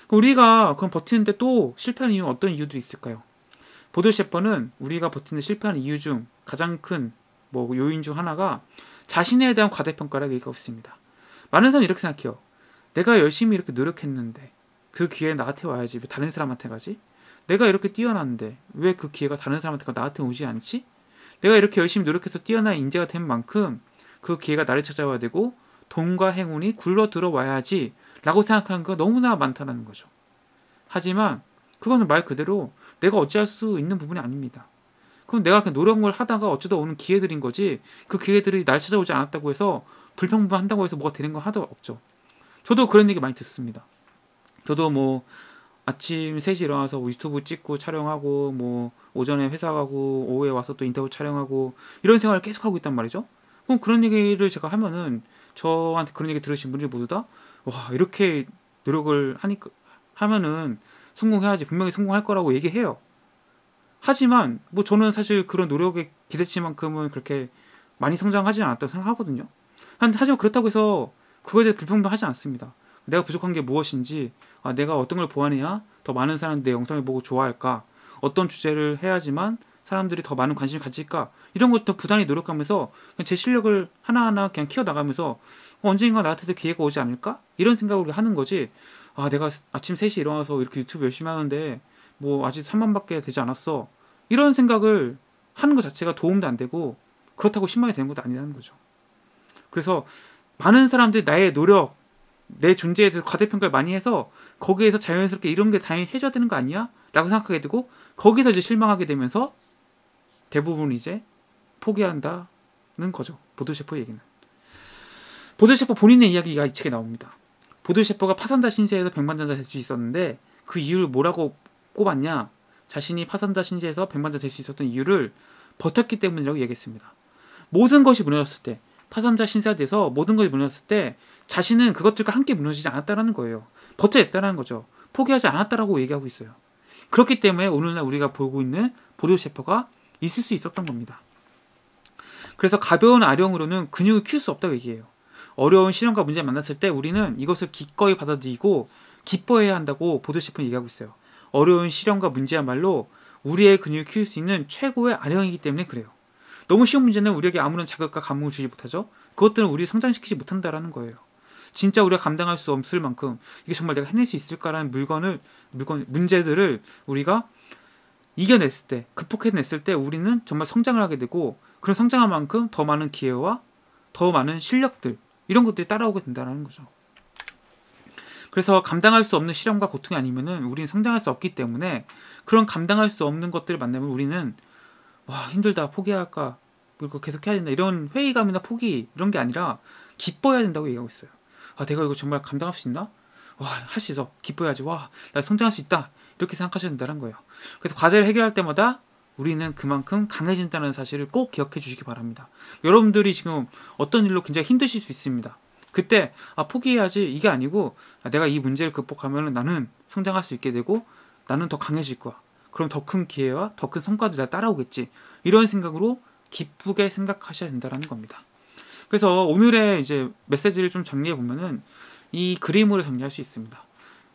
우리가 그럼 버티는데 또실패한 이유는 어떤 이유들이 있을까요? 보드 셰퍼는 우리가 버티는 실패한 이유 중 가장 큰 뭐 요인 중 하나가 자신에 대한 과대평가라할 얘기가 없습니다. 많은 사람이 이렇게 생각해요. 내가 열심히 이렇게 노력했는데 그 기회 나한테 와야지 왜 다른 사람한테 가지? 내가 이렇게 뛰어났는데 왜 그 기회가 다른 사람한테 가 나한테 오지 않지? 내가 이렇게 열심히 노력해서 뛰어난 인재가 된 만큼 그 기회가 나를 찾아와야 되고 돈과 행운이 굴러 들어와야지 라고 생각하는 거 너무나 많다는 거죠. 하지만 그거는 말 그대로 내가 어찌할 수 있는 부분이 아닙니다. 그럼 내가 그 노력을 하다가 어쩌다 오는 기회들인 거지 그 기회들이 날 찾아오지 않았다고 해서 불평불만한다고 해서 뭐가 되는 건 하도 없죠. 저도 그런 얘기 많이 듣습니다. 저도 뭐 아침 3시 일어나서 뭐 유튜브 찍고 촬영하고 뭐 오전에 회사 가고 오후에 와서 또 인터뷰 촬영하고 이런 생활을 계속 하고 있단 말이죠. 그럼 그런 얘기를 제가 하면은 저한테 그런 얘기 들으신 분들 모두 다 와 이렇게 노력을 하니까 하면은 성공해야지 분명히 성공할 거라고 얘기해요. 하지만 뭐 저는 사실 그런 노력의 기대치만큼은 그렇게 많이 성장하지 않았다고 생각하거든요. 하지만 그렇다고 해서 그거에 대해 불평도하지 않습니다. 내가 부족한 게 무엇인지, 아, 내가 어떤 걸 보완해야 더 많은 사람들이 내 영상을 보고 좋아할까, 어떤 주제를 해야지만 사람들이 더 많은 관심을 가질까 이런 것도 부단히 노력하면서 제 실력을 하나하나 그냥 키워나가면서 어, 언젠가 나한테도 기회가 오지 않을까 이런 생각을 하는 거지 아 내가 아침 3시 에 일어나서 이렇게 유튜브 열심히 하는데 뭐 아직 3만밖에 되지 않았어. 이런 생각을 하는 것 자체가 도움도 안 되고 그렇다고 실망이 되는 것도 아니라는 거죠. 그래서 많은 사람들이 나의 노력, 내 존재에 대해서 과대평가를 많이 해서 거기에서 자연스럽게 이런 게 당연히 해줘야 되는 거 아니야? 라고 생각하게 되고 거기서 이제 실망하게 되면서 대부분 이제 포기한다는 거죠. 보드셰퍼 얘기는. 보드셰퍼 본인의 이야기가 이 책에 나옵니다. 보드셰퍼가 파산자 신세에서 백만전자될 수 있었는데 그 이유를 뭐라고 꼽았냐? 자신이 파산자 신지에서 백만자 될 수 있었던 이유를 버텼기 때문이라고 얘기했습니다. 모든 것이 무너졌을 때, 파산자 신세돼서 모든 것이 무너졌을 때 자신은 그것들과 함께 무너지지 않았다라는 거예요. 버텨냈다라는 거죠. 포기하지 않았다라고 얘기하고 있어요. 그렇기 때문에 오늘날 우리가 보고 있는 보리오 셰퍼가 있을 수 있었던 겁니다. 그래서 가벼운 아령으로는 근육을 키울 수 없다고 얘기해요. 어려운 실험과 문제 를 만났을 때 우리는 이것을 기꺼이 받아들이고 기뻐해야 한다고 보드셰프는 얘기하고 있어요. 어려운 시련과 문제야말로 우리의 근육을 키울 수 있는 최고의 안형이기 때문에 그래요. 너무 쉬운 문제는 우리에게 아무런 자극과 감흥을 주지 못하죠. 그것들은 우리를 성장시키지 못한다라는 거예요. 진짜 우리가 감당할 수 없을 만큼 이게 정말 내가 해낼 수 있을까라는 물건을 물건 문제들을 우리가 이겨냈을 때 극복해냈을 때 우리는 정말 성장을 하게 되고 그런 성장한 만큼 더 많은 기회와 더 많은 실력들 이런 것들이 따라오게 된다는 거죠. 그래서 감당할 수 없는 시련과 고통이 아니면은 우리는 성장할 수 없기 때문에 그런 감당할 수 없는 것들을 만나면 우리는 와 힘들다 포기할까 이리고 그 계속 해야 된다 이런 회의감이나 포기 이런 게 아니라 기뻐해야 된다고 얘기하고 있어요. 아 내가 이거 정말 감당할 수 있나? 와 할 수 있어 기뻐해야지 와 나 성장할 수 있다 이렇게 생각하셔야 된다는 거예요. 그래서 과제를 해결할 때마다 우리는 그만큼 강해진다는 사실을 꼭 기억해 주시기 바랍니다. 여러분들이 지금 어떤 일로 굉장히 힘드실 수 있습니다. 그때 아 포기해야지 이게 아니고 아, 내가 이 문제를 극복하면 나는 성장할 수 있게 되고 나는 더 강해질 거야. 그럼 더 큰 기회와 더 큰 성과도 나 따라오겠지. 이런 생각으로 기쁘게 생각하셔야 된다는 겁니다. 그래서 오늘의 이제 메시지를 좀 정리해 보면은 이 그림으로 정리할 수 있습니다.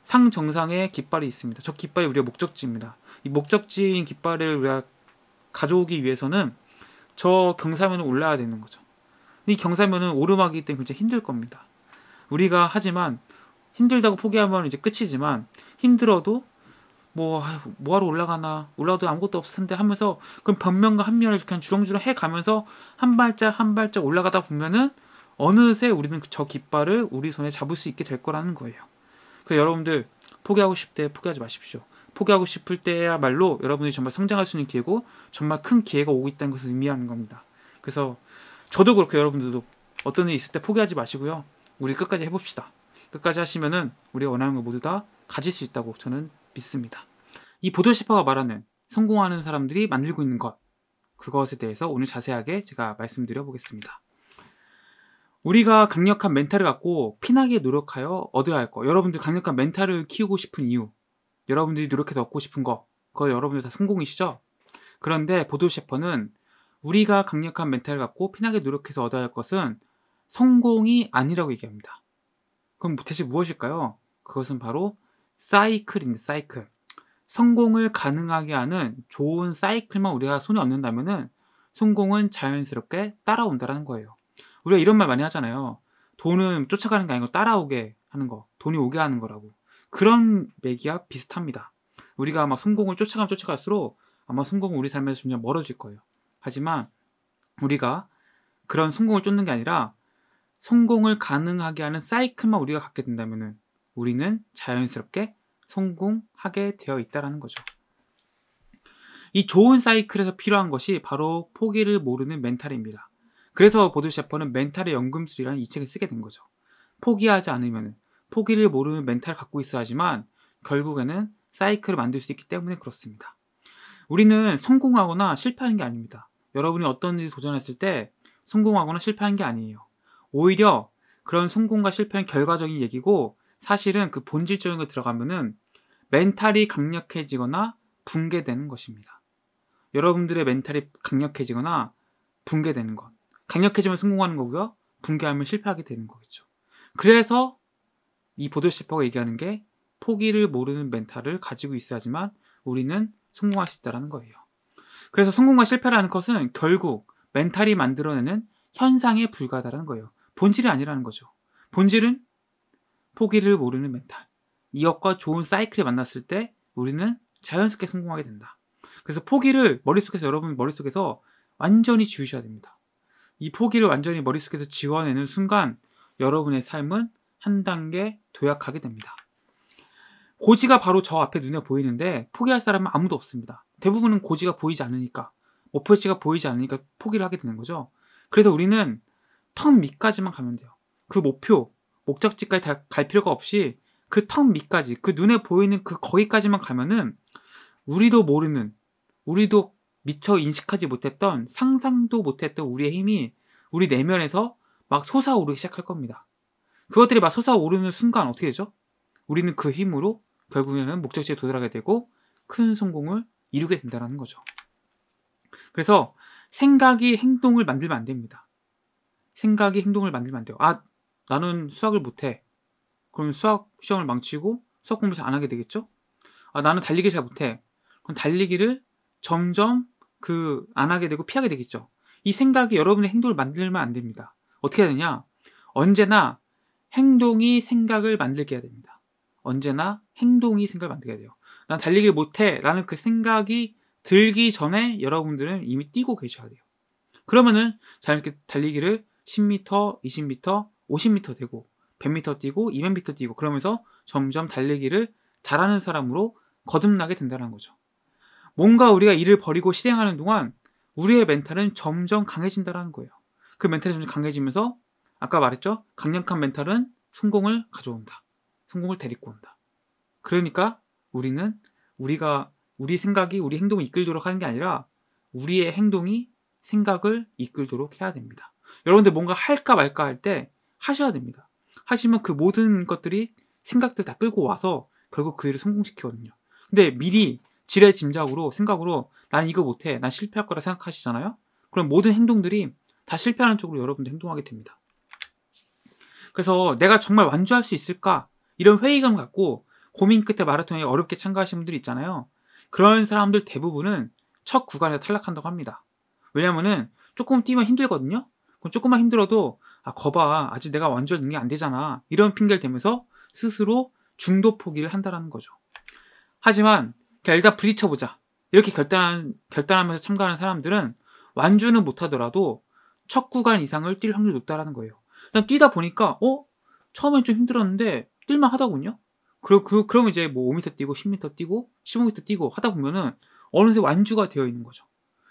상 정상에 깃발이 있습니다. 저 깃발이 우리의 목적지입니다. 이 목적지인 깃발을 우리가 가져오기 위해서는 저 경사면을 올라야 되는 거죠. 이 경사면은 오르막이기 때문에 굉장히 힘들 겁니다. 우리가 하지만 힘들다고 포기하면 이제 끝이지만 힘들어도 뭐 아유, 뭐하러 올라가나 올라가도 아무것도 없을 텐데 하면서 그럼 변명과 합리화를 그냥 주렁주렁 해가면서 한 발짝 한 발짝 올라가다 보면은 어느새 우리는 저 깃발을 우리 손에 잡을 수 있게 될 거라는 거예요. 그래서 여러분들 포기하고 싶을때 포기하지 마십시오. 포기하고 싶을 때야말로 여러분이 정말 성장할 수 있는 기회고 정말 큰 기회가 오고 있다는 것을 의미하는 겁니다. 그래서 저도 그렇게 여러분들도 어떤 일이 있을 때 포기하지 마시고요. 우리 끝까지 해봅시다. 끝까지 하시면은 우리가 원하는 걸 모두 다 가질 수 있다고 저는 믿습니다. 이 보도시퍼가 말하는 성공하는 사람들이 만들고 있는 것 그것에 대해서 오늘 자세하게 제가 말씀드려 보겠습니다. 우리가 강력한 멘탈을 갖고 피나게 노력하여 얻어야 할 것. 여러분들 강력한 멘탈을 키우고 싶은 이유. 여러분들이 노력해서 얻고 싶은 것. 그거 여러분들 다 성공이시죠? 그런데 보도 셰퍼는 우리가 강력한 멘탈을 갖고 피나게 노력해서 얻어야 할 것은 성공이 아니라고 얘기합니다. 그럼 대신 무엇일까요? 그것은 바로 사이클입니다 사이클. 성공을 가능하게 하는 좋은 사이클만 우리가 손에 얻는다면 성공은 자연스럽게 따라온다라는 거예요. 우리가 이런 말 많이 하잖아요. 돈은 쫓아가는 게 아니고 따라오게 하는 거, 돈이 오게 하는 거라고. 그런 얘기와 비슷합니다. 우리가 아마 성공을 쫓아가면 쫓아갈수록 아마 성공은 우리 삶에서 점점 멀어질 거예요. 하지만 우리가 그런 성공을 쫓는 게 아니라 성공을 가능하게 하는 사이클만 우리가 갖게 된다면 우리는 자연스럽게 성공하게 되어 있다는 거죠. 이 좋은 사이클에서 필요한 것이 바로 포기를 모르는 멘탈입니다. 그래서 보드 셰퍼는 멘탈의 연금술이라는 이 책을 쓰게 된 거죠. 포기하지 않으면 포기를 모르는 멘탈을 갖고 있어 야 하지만 결국에는 사이클을 만들 수 있기 때문에 그렇습니다. 우리는 성공하거나 실패하는 게 아닙니다. 여러분이 어떤 일에 도전했을 때 성공하거나 실패한 게 아니에요. 오히려 그런 성공과 실패는 결과적인 얘기고 사실은 그 본질적인 거 들어가면은 멘탈이 강력해지거나 붕괴되는 것입니다. 여러분들의 멘탈이 강력해지거나 붕괴되는 것. 강력해지면 성공하는 거고요. 붕괴하면 실패하게 되는 거겠죠. 그래서 이 보드시퍼가 얘기하는 게 포기를 모르는 멘탈을 가지고 있어야지만 우리는 성공할 수 있다는 거예요. 그래서 성공과 실패라는 것은 결국 멘탈이 만들어내는 현상에 불과하다는 거예요. 본질이 아니라는 거죠. 본질은 포기를 모르는 멘탈. 이것과 좋은 사이클이 만났을 때 우리는 자연스럽게 성공하게 된다. 그래서 포기를 머릿속에서 여러분 머릿속에서 완전히 지우셔야 됩니다. 이 포기를 완전히 머릿속에서 지워내는 순간 여러분의 삶은 한 단계 도약하게 됩니다. 고지가 바로 저 앞에 눈에 보이는데 포기할 사람은 아무도 없습니다. 대부분은 고지가 보이지 않으니까 목표치가 보이지 않으니까 포기를 하게 되는 거죠. 그래서 우리는 턱 밑까지만 가면 돼요. 그 목표, 목적지까지 갈 필요가 없이 그 턱 밑까지, 그 눈에 보이는 그 거기까지만 가면은 우리도 모르는, 우리도 미처 인식하지 못했던, 상상도 못했던 우리의 힘이 우리 내면에서 막 솟아오르기 시작할 겁니다. 그것들이 막 솟아오르는 순간 어떻게 되죠? 우리는 그 힘으로 결국에는 목적지에 도달하게 되고 큰 성공을 이루게 된다는 거죠. 그래서 생각이 행동을 만들면 안 됩니다. 생각이 행동을 만들면 안 돼요. 아, 나는 수학을 못해. 그럼 수학 시험을 망치고 수학 공부 잘안 하게 되겠죠? 아, 나는 달리기 잘 못해. 그럼 달리기를 점점 그 안 하게 되고 피하게 되겠죠. 이 생각이 여러분의 행동을 만들면 안 됩니다. 어떻게 해야 되냐? 언제나 행동이 생각을 만들게 해야 됩니다. 언제나 행동이 생각을 만들게 해야 돼요. 난 달리기를 못해 라는 그 생각이 들기 전에 여러분들은 이미 뛰고 계셔야 돼요. 그러면은 자연스럽게 달리기를 10m, 20m, 50m 되고 100m 뛰고 200m 뛰고 그러면서 점점 달리기를 잘하는 사람으로 거듭나게 된다는 거죠. 뭔가 우리가 일을 버리고 실행하는 동안 우리의 멘탈은 점점 강해진다는 거예요. 그 멘탈이 점점 강해지면서 아까 말했죠? 강력한 멘탈은 성공을 가져온다. 성공을 데리고 온다. 그러니까 우리는 우리가 우리 생각이 우리 행동을 이끌도록 하는 게 아니라 우리의 행동이 생각을 이끌도록 해야 됩니다. 여러분들 뭔가 할까 말까 할 때 하셔야 됩니다. 하시면 그 모든 것들이 생각들 다 끌고 와서 결국 그 일을 성공시키거든요. 근데 미리 지레 짐작으로 생각으로 난 이거 못해, 난 실패할 거라 생각하시잖아요. 그럼 모든 행동들이 다 실패하는 쪽으로 여러분들 행동하게 됩니다. 그래서 내가 정말 완주할 수 있을까 이런 회의감 갖고 고민 끝에 마라톤에 어렵게 참가하신 분들이 있잖아요. 그런 사람들 대부분은 첫 구간에서 탈락한다고 합니다. 왜냐면은 조금 뛰면 힘들거든요. 그럼 조금만 힘들어도 아 거봐 아직 내가 완주하는게 안 되잖아 이런 핑계를 대면서 스스로 중도 포기를 한다라는 거죠. 하지만 일단 부딪혀보자 이렇게 결단 결단하면서 참가하는 사람들은 완주는 못하더라도 첫 구간 이상을 뛸 확률이 높다라는 거예요. 일단 뛰다 보니까 어 처음엔 좀 힘들었는데 뛸만 하더군요. 그리고 그, 그럼 이제 뭐 5m 뛰고 10m 뛰고 15m 뛰고 하다 보면은 어느새 완주가 되어 있는 거죠.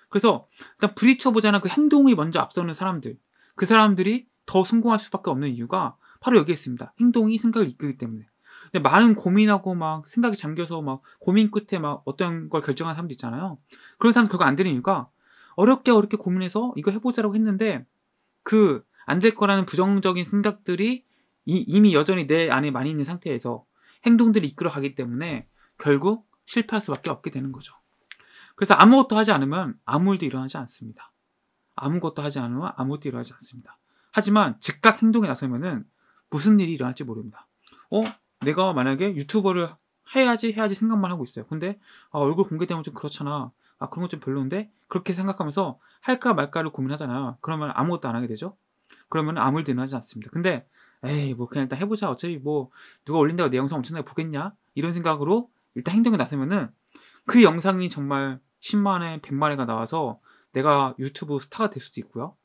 그래서 일단 부딪혀보자는 그 행동이 먼저 앞서는 사람들, 그 사람들이 더 성공할 수밖에 없는 이유가 바로 여기에 있습니다. 행동이 생각을 이끌기 때문에. 근데 많은 고민하고 막 생각이 잠겨서 막 고민 끝에 막 어떤 걸 결정한 사람도 있잖아요. 그런 사람 결과 안 되는 이유가 어렵게 어렵게 고민해서 이거 해보자라고 했는데 그 안 될 거라는 부정적인 생각들이 이, 이미 여전히 내 안에 많이 있는 상태에서 행동들을 이끌어 가기 때문에 결국 실패할 수밖에 없게 되는 거죠. 그래서 아무것도 하지 않으면 아무 일도 일어나지 않습니다. 아무것도 하지 않으면 아무것도 일어나지 않습니다. 하지만 즉각 행동에 나서면은 무슨 일이 일어날지 모릅니다. 어? 내가 만약에 유튜버를 해야지 해야지 생각만 하고 있어요. 근데 아, 얼굴 공개되면 좀 그렇잖아. 아 그런 건 좀 별로인데 그렇게 생각하면서 할까 말까를 고민하잖아요. 그러면 아무것도 안 하게 되죠. 그러면 아무 일도 일어나지 않습니다. 근데 에이 뭐 그냥 일단 해보자 어차피 뭐 누가 올린다고 내 영상 엄청나게 보겠냐 이런 생각으로 일단 행동에 나서면은 그 영상이 정말 10만에 100만에가 나와서 내가 유튜브 스타가 될 수도 있고요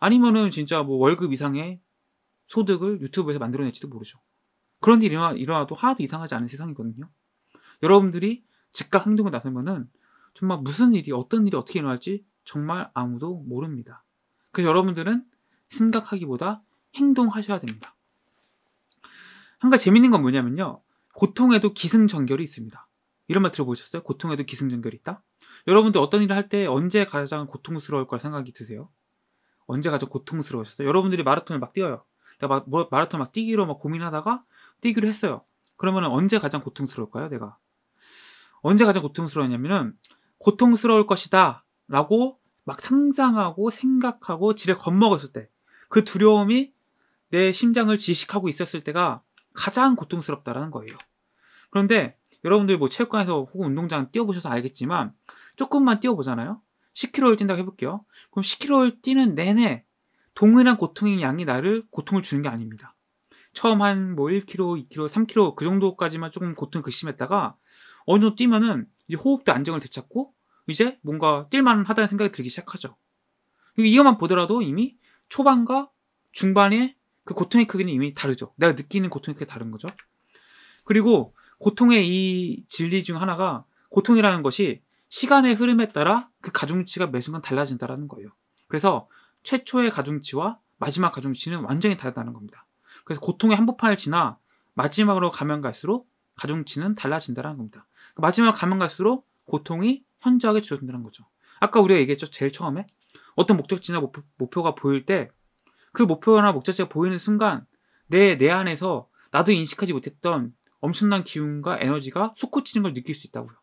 아니면은 진짜 뭐 월급 이상의 소득을 유튜브에서 만들어낼지도 모르죠 그런 일이 일어나, 도 하나도 이상하지 않은 세상이거든요 여러분들이 즉각 행동에 나서면은 정말 무슨 일이 어떤 일이 어떻게 일어날지 정말 아무도 모릅니다 그래서 여러분들은 생각하기보다 행동하셔야 됩니다 한 가지 재밌는 건 뭐냐면요. 고통에도 기승전결이 있습니다. 이런 말 들어보셨어요? 고통에도 기승전결이 있다? 여러분들 어떤 일을 할 때 언제 가장 고통스러울 거라 생각이 드세요? 언제 가장 고통스러우셨어요? 여러분들이 마라톤을 막 뛰어요. 내가 막, 뭐, 마라톤 막 뛰기로 막 고민하다가 뛰기로 했어요. 그러면 언제 가장 고통스러울까요, 내가? 언제 가장 고통스러웠냐면은, 고통스러울 것이다. 라고 막 상상하고 생각하고 지레 겁먹었을 때, 그 두려움이 내 심장을 지식하고 있었을 때가 가장 고통스럽다라는 거예요. 그런데 여러분들 뭐 체육관에서 혹은 운동장 뛰어보셔서 알겠지만 조금만 뛰어보잖아요. 10km를 뛴다고 해볼게요. 그럼 10km를 뛰는 내내 동일한 고통의 양이 나를 고통을 주는 게 아닙니다. 처음 한 뭐 1km, 2km, 3km 그 정도까지만 조금 고통이 극심했다가 어느 정도 뛰면은 이제 호흡도 안정을 되찾고 이제 뭔가 뛸만 하다는 생각이 들기 시작하죠. 이것만 보더라도 이미 초반과 중반에 그 고통의 크기는 이미 다르죠. 내가 느끼는 고통의 크기가 다른 거죠. 그리고 고통의 이 진리 중 하나가 고통이라는 것이 시간의 흐름에 따라 그 가중치가 매 순간 달라진다라는 거예요. 그래서 최초의 가중치와 마지막 가중치는 완전히 다르다는 겁니다. 그래서 고통의 한복판을 지나 마지막으로 가면 갈수록 가중치는 달라진다는 라 겁니다. 그 마지막 가면 갈수록 고통이 현저하게 줄어든다는 거죠. 아까 우리가 얘기했죠. 제일 처음에 어떤 목적지나 목표, 가 보일 때그 목표나 목적지가 보이는 순간 내 내 안에서 나도 인식하지 못했던 엄청난 기운과 에너지가 솟구치는 걸 느낄 수 있다고요.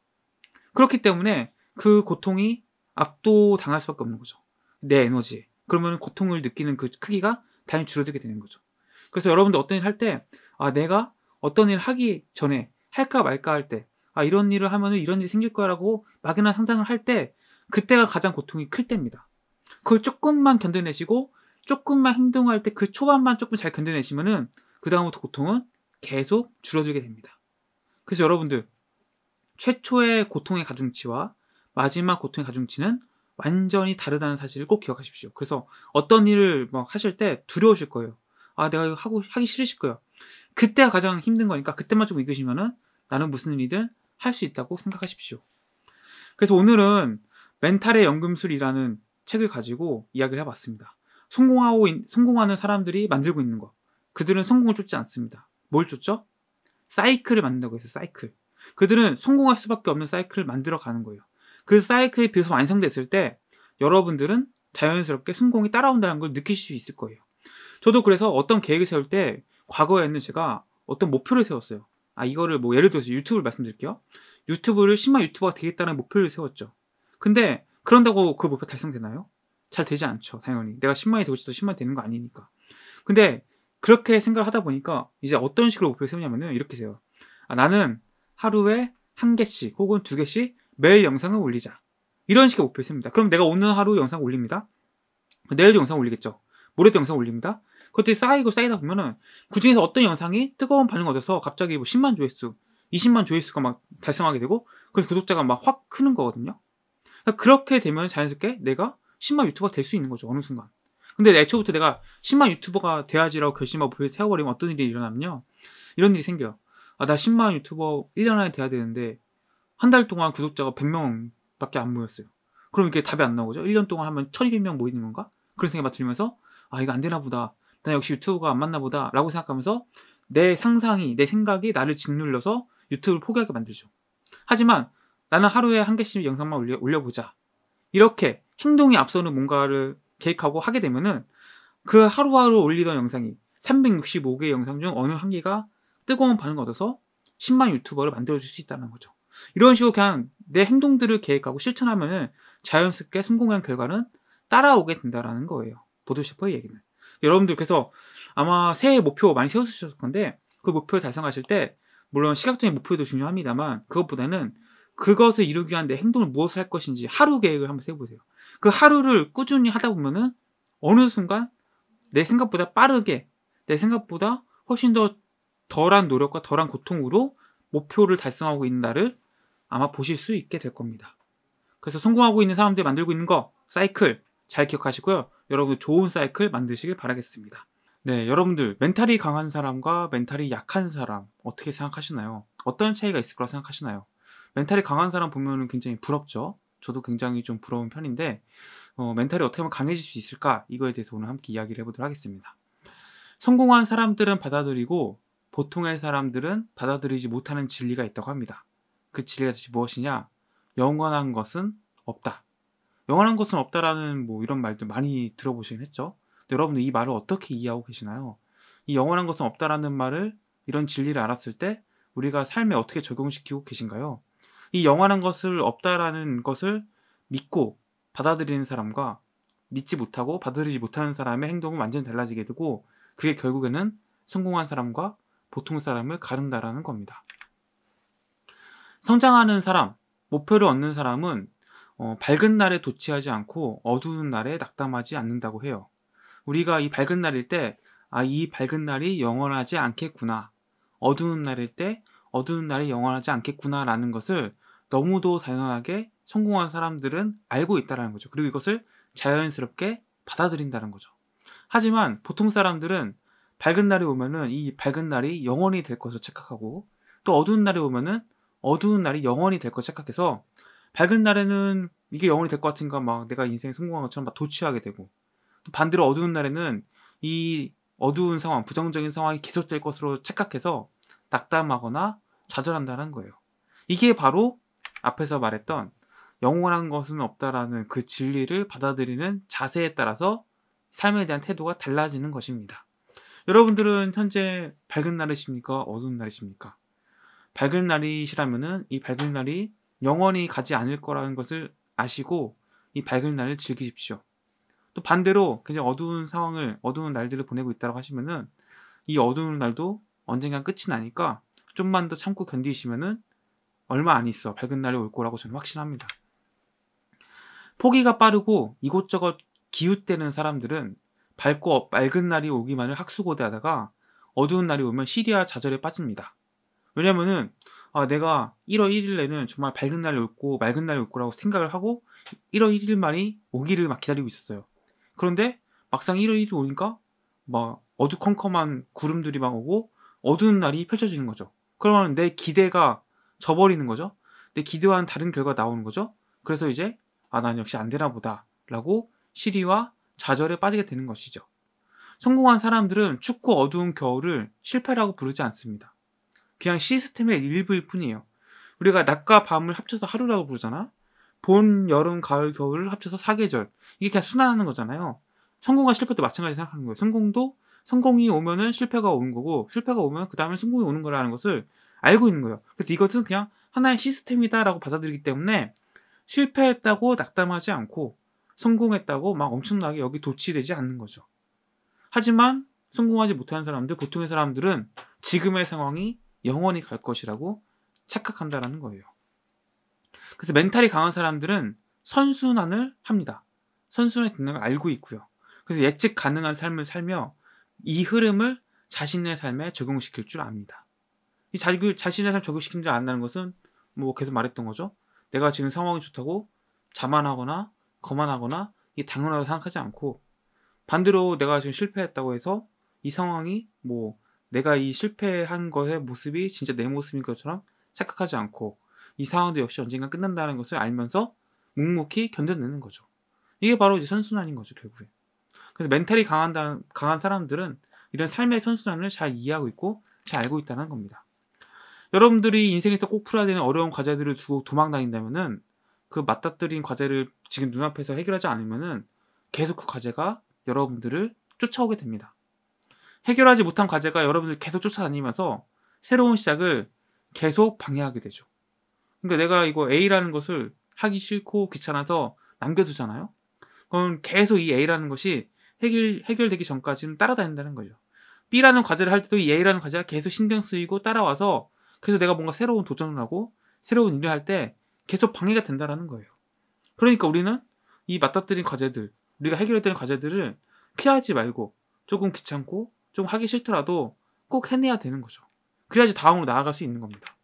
그렇기 때문에 그 고통이 압도당할 수밖에 없는 거죠. 내 에너지. 그러면 고통을 느끼는 그 크기가 당연히 줄어들게 되는 거죠. 그래서 여러분들 어떤 일을할 때, 아, 내가 어떤 일을 하기 전에 할까 말까 할 때, 아, 이런 일을 하면 이런 일이 생길 거라고 막연한 상상을 할 때, 그때가 가장 고통이 클 때입니다. 그걸 조금만 견뎌내시고 조금만 행동할 때 그 초반만 조금 잘 견뎌내시면은 그 다음부터 고통은 계속 줄어들게 됩니다. 그래서 여러분들 최초의 고통의 가중치와 마지막 고통의 가중치는 완전히 다르다는 사실을 꼭 기억하십시오. 그래서 어떤 일을 막 하실 때 두려우실 거예요. 아 내가 하고 하기 싫으실 거예요. 그때가 가장 힘든 거니까 그때만 좀 이기시면은 나는 무슨 일이든 할 수 있다고 생각하십시오. 그래서 오늘은 멘탈의 연금술이라는 책을 가지고 이야기를 해봤습니다. 성공하고 있, 성공하는 사람들이 만들고 있는 거. 그들은 성공을 쫓지 않습니다. 뭘 쫓죠? 사이클을 만든다고 해서 사이클. 그들은 성공할 수밖에 없는 사이클을 만들어 가는 거예요. 그 사이클이 비로소 완성됐을 때 여러분들은 자연스럽게 성공이 따라온다는 걸느낄수 있을 거예요. 저도 그래서 어떤 계획을 세울 때 과거에는 제가 어떤 목표를 세웠어요. 아, 이거를 뭐 예를 들어서 유튜브를 말씀드릴게요. 유튜브를 10만 유튜버가 되겠다는 목표를 세웠죠. 근데 그런다고 그 목표 달성되나요? 잘 되지 않죠. 당연히. 내가 10만이 되고 싶어도 10만이 되는 거 아니니까. 근데 그렇게 생각을 하다 보니까 이제 어떤 식으로 목표를 세우냐면은 이렇게 세요. 아, 나는 하루에 한 개씩 혹은 두 개씩 매일 영상을 올리자. 이런 식의 목표를 세웁니다 그럼 내가 오늘 하루 영상 올립니다. 내일도 영상 올리겠죠. 모레도 영상 올립니다. 그것들이 쌓이고 쌓이다 보면은 그 중에서 어떤 영상이 뜨거운 반응을 얻어서 갑자기 뭐 10만 조회수, 20만 조회수가 막 달성하게 되고 그래서 구독자가 막 확 크는 거거든요. 그러니까 그렇게 되면 자연스럽게 내가 10만 유튜버가 될 수 있는 거죠. 어느 순간. 근데 애초부터 내가 10만 유튜버가 돼야지라고 결심하고 목표 세워버리면 어떤 일이 일어나면요. 이런 일이 생겨요. 아, 나 10만 유튜버 1년 안에 돼야 되는데 한 달 동안 구독자가 100명 밖에 안 모였어요. 그럼 이게 답이 안 나오죠. 1년 동안 하면 1200명 모이는 건가? 그런 생각이 막 들면서 아, 이거 안 되나 보다. 나 역시 유튜브가 안 맞나 보다. 라고 생각하면서 내 상상이, 내 생각이 나를 짓눌러서 유튜브를 포기하게 만들죠. 하지만 나는 하루에 한 개씩 영상만 올려, 올려보자. 이렇게 행동이 앞서는 뭔가를 계획하고 하게 되면은 그 하루하루 올리던 영상이 365개 영상 중 어느 한 개가 뜨거운 반응을 얻어서 10만 유튜버를 만들어줄 수 있다는 거죠. 이런 식으로 그냥 내 행동들을 계획하고 실천하면은 자연스럽게 성공한 결과는 따라오게 된다라는 거예요. 보드셰퍼의 얘기는. 여러분들 께서 아마 새해 목표 많이 세우셨을 건데 그 목표 를 달성하실 때 물론 시각적인 목표도 중요합니다만 그것보다는 그것을 이루기 위한 내 행동을 무엇을 할 것인지 하루 계획을 한번 세워보세요. 그 하루를 꾸준히 하다 보면은 어느 순간 내 생각보다 빠르게 내 생각보다 훨씬 더 덜한 노력과 덜한 고통으로 목표를 달성하고 있는 나를 아마 보실 수 있게 될 겁니다. 그래서 성공하고 있는 사람들 만들고 있는 거 사이클 잘 기억하시고요. 여러분 좋은 사이클 만드시길 바라겠습니다. 네, 여러분들 멘탈이 강한 사람과 멘탈이 약한 사람 어떻게 생각하시나요? 어떤 차이가 있을 거라 생각하시나요? 멘탈이 강한 사람 보면 굉장히 부럽죠. 저도 굉장히 좀 부러운 편인데 어, 멘탈이 어떻게 하면 강해질 수 있을까 이거에 대해서 오늘 함께 이야기를 해보도록 하겠습니다. 성공한 사람들은 받아들이고 보통의 사람들은 받아들이지 못하는 진리가 있다고 합니다. 그 진리가 도대체 무엇이냐? 영원한 것은 없다. 영원한 것은 없다라는 뭐 이런 말들 많이 들어보시긴 했죠. 여러분들 이 말을 어떻게 이해하고 계시나요? 이 영원한 것은 없다라는 말을 이런 진리를 알았을 때 우리가 삶에 어떻게 적용시키고 계신가요? 이 영원한 것을 없다라는 것을 믿고 받아들이는 사람과 믿지 못하고 받아들이지 못하는 사람의 행동은 완전히 달라지게 되고 그게 결국에는 성공한 사람과 보통 사람을 가른다라는 겁니다. 성장하는 사람, 목표를 얻는 사람은 어, 밝은 날에 도취하지 않고 어두운 날에 낙담하지 않는다고 해요. 우리가 이 밝은 날일 때, 아, 이 밝은 날이 영원하지 않겠구나. 어두운 날일 때, 어두운 날이 영원하지 않겠구나라는 것을 너무도 다양하게 성공한 사람들은 알고 있다라는 거죠. 그리고 이것을 자연스럽게 받아들인다는 거죠. 하지만 보통 사람들은 밝은 날이 오면은 이 밝은 날이 영원히 될 것을 착각하고 또 어두운 날이 오면은 어두운 날이 영원히 될 것을 착각해서 밝은 날에는 이게 영원히 될 것 같은가 막 내가 인생에 성공한 것처럼 막 도취하게 되고 또 반대로 어두운 날에는 이 어두운 상황, 부정적인 상황이 계속될 것으로 착각해서 낙담하거나 좌절한다는 거예요. 이게 바로 앞에서 말했던 영원한 것은 없다라는 그 진리를 받아들이는 자세에 따라서 삶에 대한 태도가 달라지는 것입니다. 여러분들은 현재 밝은 날이십니까? 어두운 날이십니까? 밝은 날이시라면이 밝은 날이 영원히 가지 않을 거라는 것을 아시고 이 밝은 날을 즐기십시오. 또 반대로 굉장히 어두운 상황을 어두운 날들을 보내고 있다고 하시면이 어두운 날도 언젠간 끝이 나니까 좀만 더 참고 견디시면 얼마 안 있어 밝은 날이 올 거라고 저는 확신합니다. 포기가 빠르고 이곳저곳 기웃대는 사람들은 밝고 맑은 어, 날이 오기만을 학수고대하다가 어두운 날이 오면 시리아 좌절에 빠집니다. 왜냐면은 아, 내가 1월 1일 에는 정말 밝은 날이 올고 맑은 날이 올 거라고 생각을 하고 1월 1일만이 오기를 막 기다리고 있었어요. 그런데 막상 1월 1일 오니까 막 어두컴컴한 구름들이 막 오고 어두운 날이 펼쳐지는 거죠. 그러면 내 기대가 져버리는 거죠. 근데 기대와는 다른 결과 가 나오는 거죠. 그래서 이제 아, 난 역시 안 되나 보다라고 시리와 좌절에 빠지게 되는 것이죠. 성공한 사람들은 춥고 어두운 겨울을 실패라고 부르지 않습니다. 그냥 시스템의 일부일 뿐이에요. 우리가 낮과 밤을 합쳐서 하루라고 부르잖아. 본, 여름, 가을, 겨울을 합쳐서 사계절. 이게 그냥 순환하는 거잖아요. 성공과 실패도 마찬가지 생각하는 거예요. 성공도 성공이 오면은 실패가 오는 거고 실패가 오면 그 다음에 성공이 오는 거라는 것을 알고 있는 거예요. 그래서 이것은 그냥 하나의 시스템이다라고 받아들이기 때문에 실패했다고 낙담하지 않고 성공했다고 막 엄청나게 여기 도취되지 않는 거죠. 하지만 성공하지 못하는 사람들, 보통의 사람들은 지금의 상황이 영원히 갈 것이라고 착각한다라는 거예요. 그래서 멘탈이 강한 사람들은 선순환을 합니다. 선순환이 있는 걸 알고 있고요. 그래서 예측 가능한 삶을 살며 이 흐름을 자신의 삶에 적용시킬 줄 압니다. 이 자기 그 자신의 삶적용시키는않안다는 것은 뭐 계속 말했던 거죠. 내가 지금 상황이 좋다고 자만하거나 거만하거나 이 당연하다고 생각하지 않고 반대로 내가 지금 실패했다고 해서 이 상황이 뭐 내가 이 실패한 것의 모습이 진짜 내 모습인 것처럼 착각하지 않고 이 상황도 역시 언젠가 끝난다는 것을 알면서 묵묵히 견뎌내는 거죠. 이게 바로 이제 선순환인 거죠 결국에. 그래서 멘탈이 강한 강한 사람들은 이런 삶의 선순환을 잘 이해하고 있고 잘 알고 있다는 겁니다. 여러분들이 인생에서 꼭 풀어야 되는 어려운 과제들을 두고 도망 다닌다면은 그 맞닥뜨린 과제를 지금 눈앞에서 해결하지 않으면은 계속 그 과제가 여러분들을 쫓아오게 됩니다. 해결하지 못한 과제가 여러분들 계속 쫓아다니면서 새로운 시작을 계속 방해하게 되죠. 그러니까 내가 이거 A라는 것을 하기 싫고 귀찮아서 남겨두잖아요. 그럼 계속 이 A라는 것이 해결, 해결되기 전까지는 따라다닌다는 거죠. B라는 과제를 할 때도 이 A라는 과제가 계속 신경 쓰이고 따라와서 그래서 내가 뭔가 새로운 도전을 하고 새로운 일을 할 때 계속 방해가 된다라는 거예요. 그러니까 우리는 이 맞닥뜨린 과제들, 우리가 해결해야 되는 과제들을 피하지 말고 조금 귀찮고 좀 하기 싫더라도 꼭 해내야 되는 거죠. 그래야지 다음으로 나아갈 수 있는 겁니다.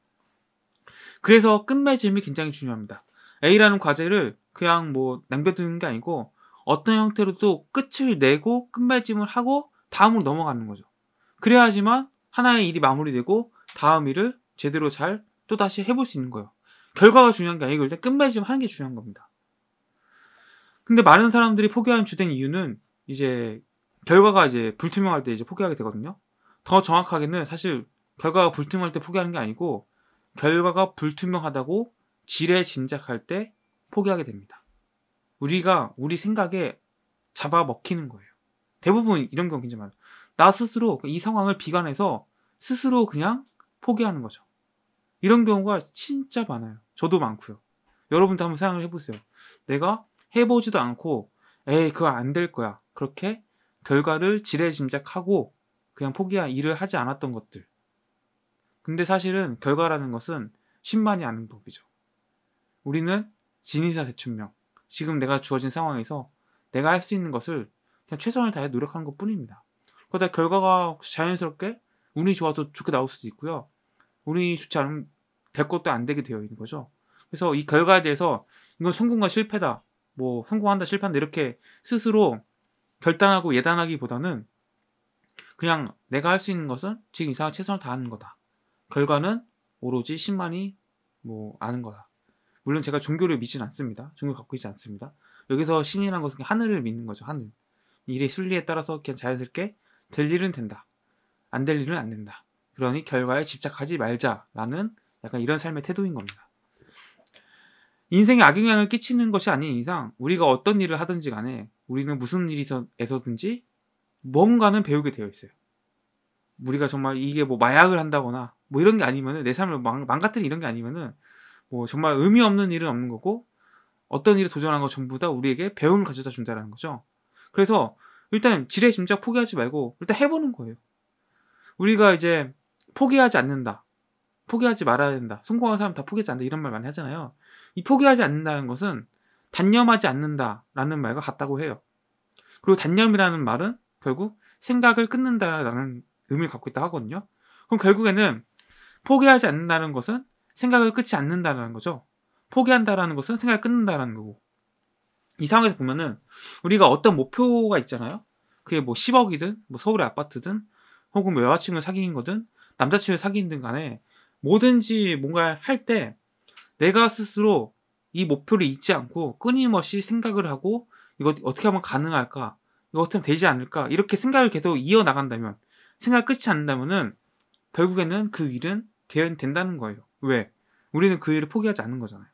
그래서 끝맺음이 굉장히 중요합니다. A라는 과제를 그냥 뭐 남겨두는 게 아니고 어떤 형태로도 끝을 내고 끝맺음을 하고 다음으로 넘어가는 거죠. 그래야지만 하나의 일이 마무리되고 다음 일을 제대로 잘 또 다시 해볼 수 있는 거예요. 결과가 중요한 게 아니고 일단 끝맺음 하는 게 중요한 겁니다. 근데 많은 사람들이 포기하는 주된 이유는 이제 결과가 이제 불투명할 때 이제 포기하게 되거든요. 더 정확하게는 사실 결과가 불투명할 때 포기하는 게 아니고 결과가 불투명하다고 지레 짐작할 때 포기하게 됩니다. 우리가 우리 생각에 잡아먹히는 거예요. 대부분 이런 경우 굉장히 많아요. 나 스스로 이 상황을 비관해서 스스로 그냥 포기하는 거죠. 이런 경우가 진짜 많아요. 저도 많고요. 여러분도 한번 생각을 해보세요. 내가 해보지도 않고 에이 그거 안 될 거야. 그렇게 결과를 지레짐작하고 그냥 포기한 일을 하지 않았던 것들. 근데 사실은 결과라는 것은 십만이 아는 법이죠. 우리는 진의사 대천명. 지금 내가 주어진 상황에서 내가 할 수 있는 것을 그냥 최선을 다해 노력하는 것 뿐입니다. 그러다 결과가 자연스럽게 운이 좋아서 좋게 나올 수도 있고요. 우리 좋지 않으면 될 것도 안 되게 되어 있는 거죠. 그래서 이 결과에 대해서 이건 성공과 실패다, 뭐 성공한다, 실패한다 이렇게 스스로 결단하고 예단하기보다는 그냥 내가 할 수 있는 것은 지금 이상 최선을 다하는 거다. 결과는 오로지 신만이 뭐 아는 거다. 물론 제가 종교를 믿진 않습니다. 종교 갖고 있지 않습니다. 여기서 신이란 것은 하늘을 믿는 거죠. 하늘. 일의 순리에 따라서 그냥 자연스럽게 될 일은 된다. 안 될 일은 안 된다. 그러니 결과에 집착하지 말자라는 약간 이런 삶의 태도인 겁니다. 인생에 악영향을 끼치는 것이 아닌 이상 우리가 어떤 일을 하든지 간에 우리는 무슨 일에서든지 뭔가는 배우게 되어 있어요. 우리가 정말 이게 뭐 마약을 한다거나 뭐 이런 게 아니면은 내 삶을 망, 망가뜨린 이런 게 아니면은 뭐 정말 의미 없는 일은 없는 거고 어떤 일에 도전한 거 전부 다 우리에게 배움을 가져다 준다라는 거죠. 그래서 일단 지레 짐작 포기하지 말고 일단 해보는 거예요. 우리가 이제 포기하지 않는다. 포기하지 말아야 된다. 성공한 사람 다 포기하지 않는다. 이런 말 많이 하잖아요. 이 포기하지 않는다는 것은 단념하지 않는다라는 말과 같다고 해요. 그리고 단념이라는 말은 결국 생각을 끊는다라는 의미를 갖고 있다 하거든요. 그럼 결국에는 포기하지 않는다는 것은 생각을 끊지 않는다라는 거죠. 포기한다라는 것은 생각을 끊는다라는 거고. 이 상황에서 보면은 우리가 어떤 목표가 있잖아요. 그게 뭐 10억이든 뭐 서울의 아파트든 혹은 뭐 여자친구 사귀는 거든 남자친구 사귀든 간에 뭐든지 뭔가 할 때 내가 스스로 이 목표를 잊지 않고 끊임없이 생각을 하고 이거 어떻게 하면 가능할까? 이거 어떻게 하면 되지 않을까? 이렇게 생각을 계속 이어나간다면 생각 끝이 않는다면은 결국에는 그 일은 대연 된다는 거예요. 왜? 우리는 그 일을 포기하지 않는 거잖아요.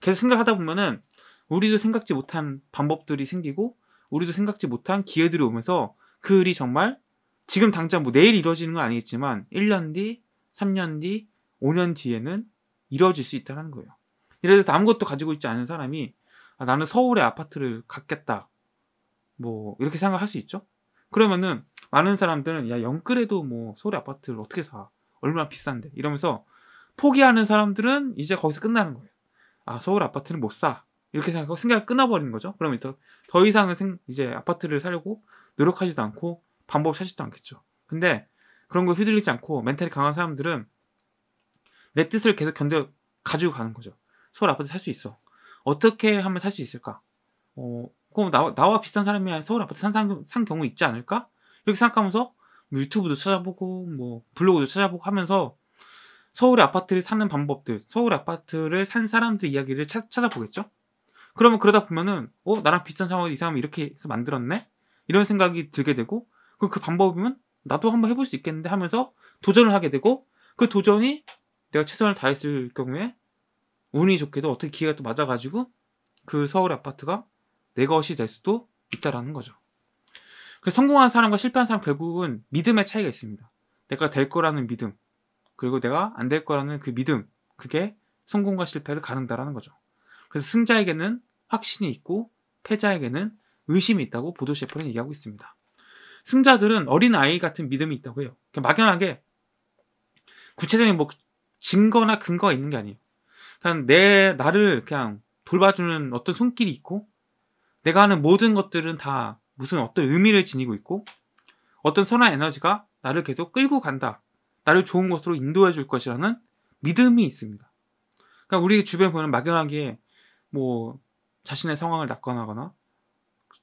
계속 생각하다 보면은 우리도 생각지 못한 방법들이 생기고 우리도 생각지 못한 기회들이 오면서 그 일이 정말 지금 당장 뭐 내일 이루어지는 건 아니겠지만 1년 뒤, 3년 뒤, 5년 뒤에는 이루어질 수 있다는 거예요. 예를 들어서 아무것도 가지고 있지 않은 사람이 아, 나는 서울에 아파트를 갖겠다. 뭐 이렇게 생각할 수 있죠. 그러면은 많은 사람들은 야 영끌에도 뭐서울에 아파트를 어떻게 사? 얼마나 비싼데? 이러면서 포기하는 사람들은 이제 거기서 끝나는 거예요. 아 서울 아파트는 못 사. 이렇게 생각하고 생각이끊어버린 거죠. 그러면서 더 이상은 이제 아파트를 사려고 노력하지도 않고 방법 찾지도 않겠죠. 근데 그런 거 휘둘리지 않고 멘탈이 강한 사람들은 내 뜻을 계속 견뎌 가지고 가는 거죠. 서울 아파트 살 수 있어. 어떻게 하면 살 수 있을까? 어, 그럼 나, 나와 비슷한 사람이 서울 아파트 산, 산, 산 경우 있지 않을까? 이렇게 생각하면서 뭐 유튜브도 찾아보고 뭐 블로그도 찾아보고 하면서 서울의 아파트를 사는 방법들, 서울 아파트를 산 사람들 이야기를 찾, 찾아보겠죠. 그러면 그러다 보면은 어 나랑 비슷한 상황이 이 사람이 이렇게 해서 만들었네 이런 생각이 들게 되고 그그 방법이면 나도 한번 해볼 수 있겠는데 하면서 도전을 하게 되고 그 도전이 내가 최선을 다했을 경우에 운이 좋게도 어떻게 기회가 또 맞아가지고 그서울 아파트가 내 것이 될 수도 있다라는 거죠. 그래서 성공한 사람과 실패한 사람 결국은 믿음의 차이가 있습니다. 내가 될 거라는 믿음 그리고 내가 안 될 거라는 그 믿음 그게 성공과 실패를 가른다라는 거죠. 그래서 승자에게는 확신이 있고 패자에게는 의심이 있다고 보도 셰프는 얘기하고 있습니다. 승자들은 어린아이 같은 믿음이 있다고 해요. 그러니까 막연하게 구체적인 뭐 증거나 근거가 있는 게 아니에요. 그냥 내 나를 그냥 돌봐주는 어떤 손길이 있고 내가 하는 모든 것들은 다 무슨 어떤 의미를 지니고 있고 어떤 선한 에너지가 나를 계속 끌고 간다. 나를 좋은 곳으로 인도해 줄 것이라는 믿음이 있습니다. 그러니까 우리 주변 보면 막연하게 뭐 자신의 상황을 낙관하거나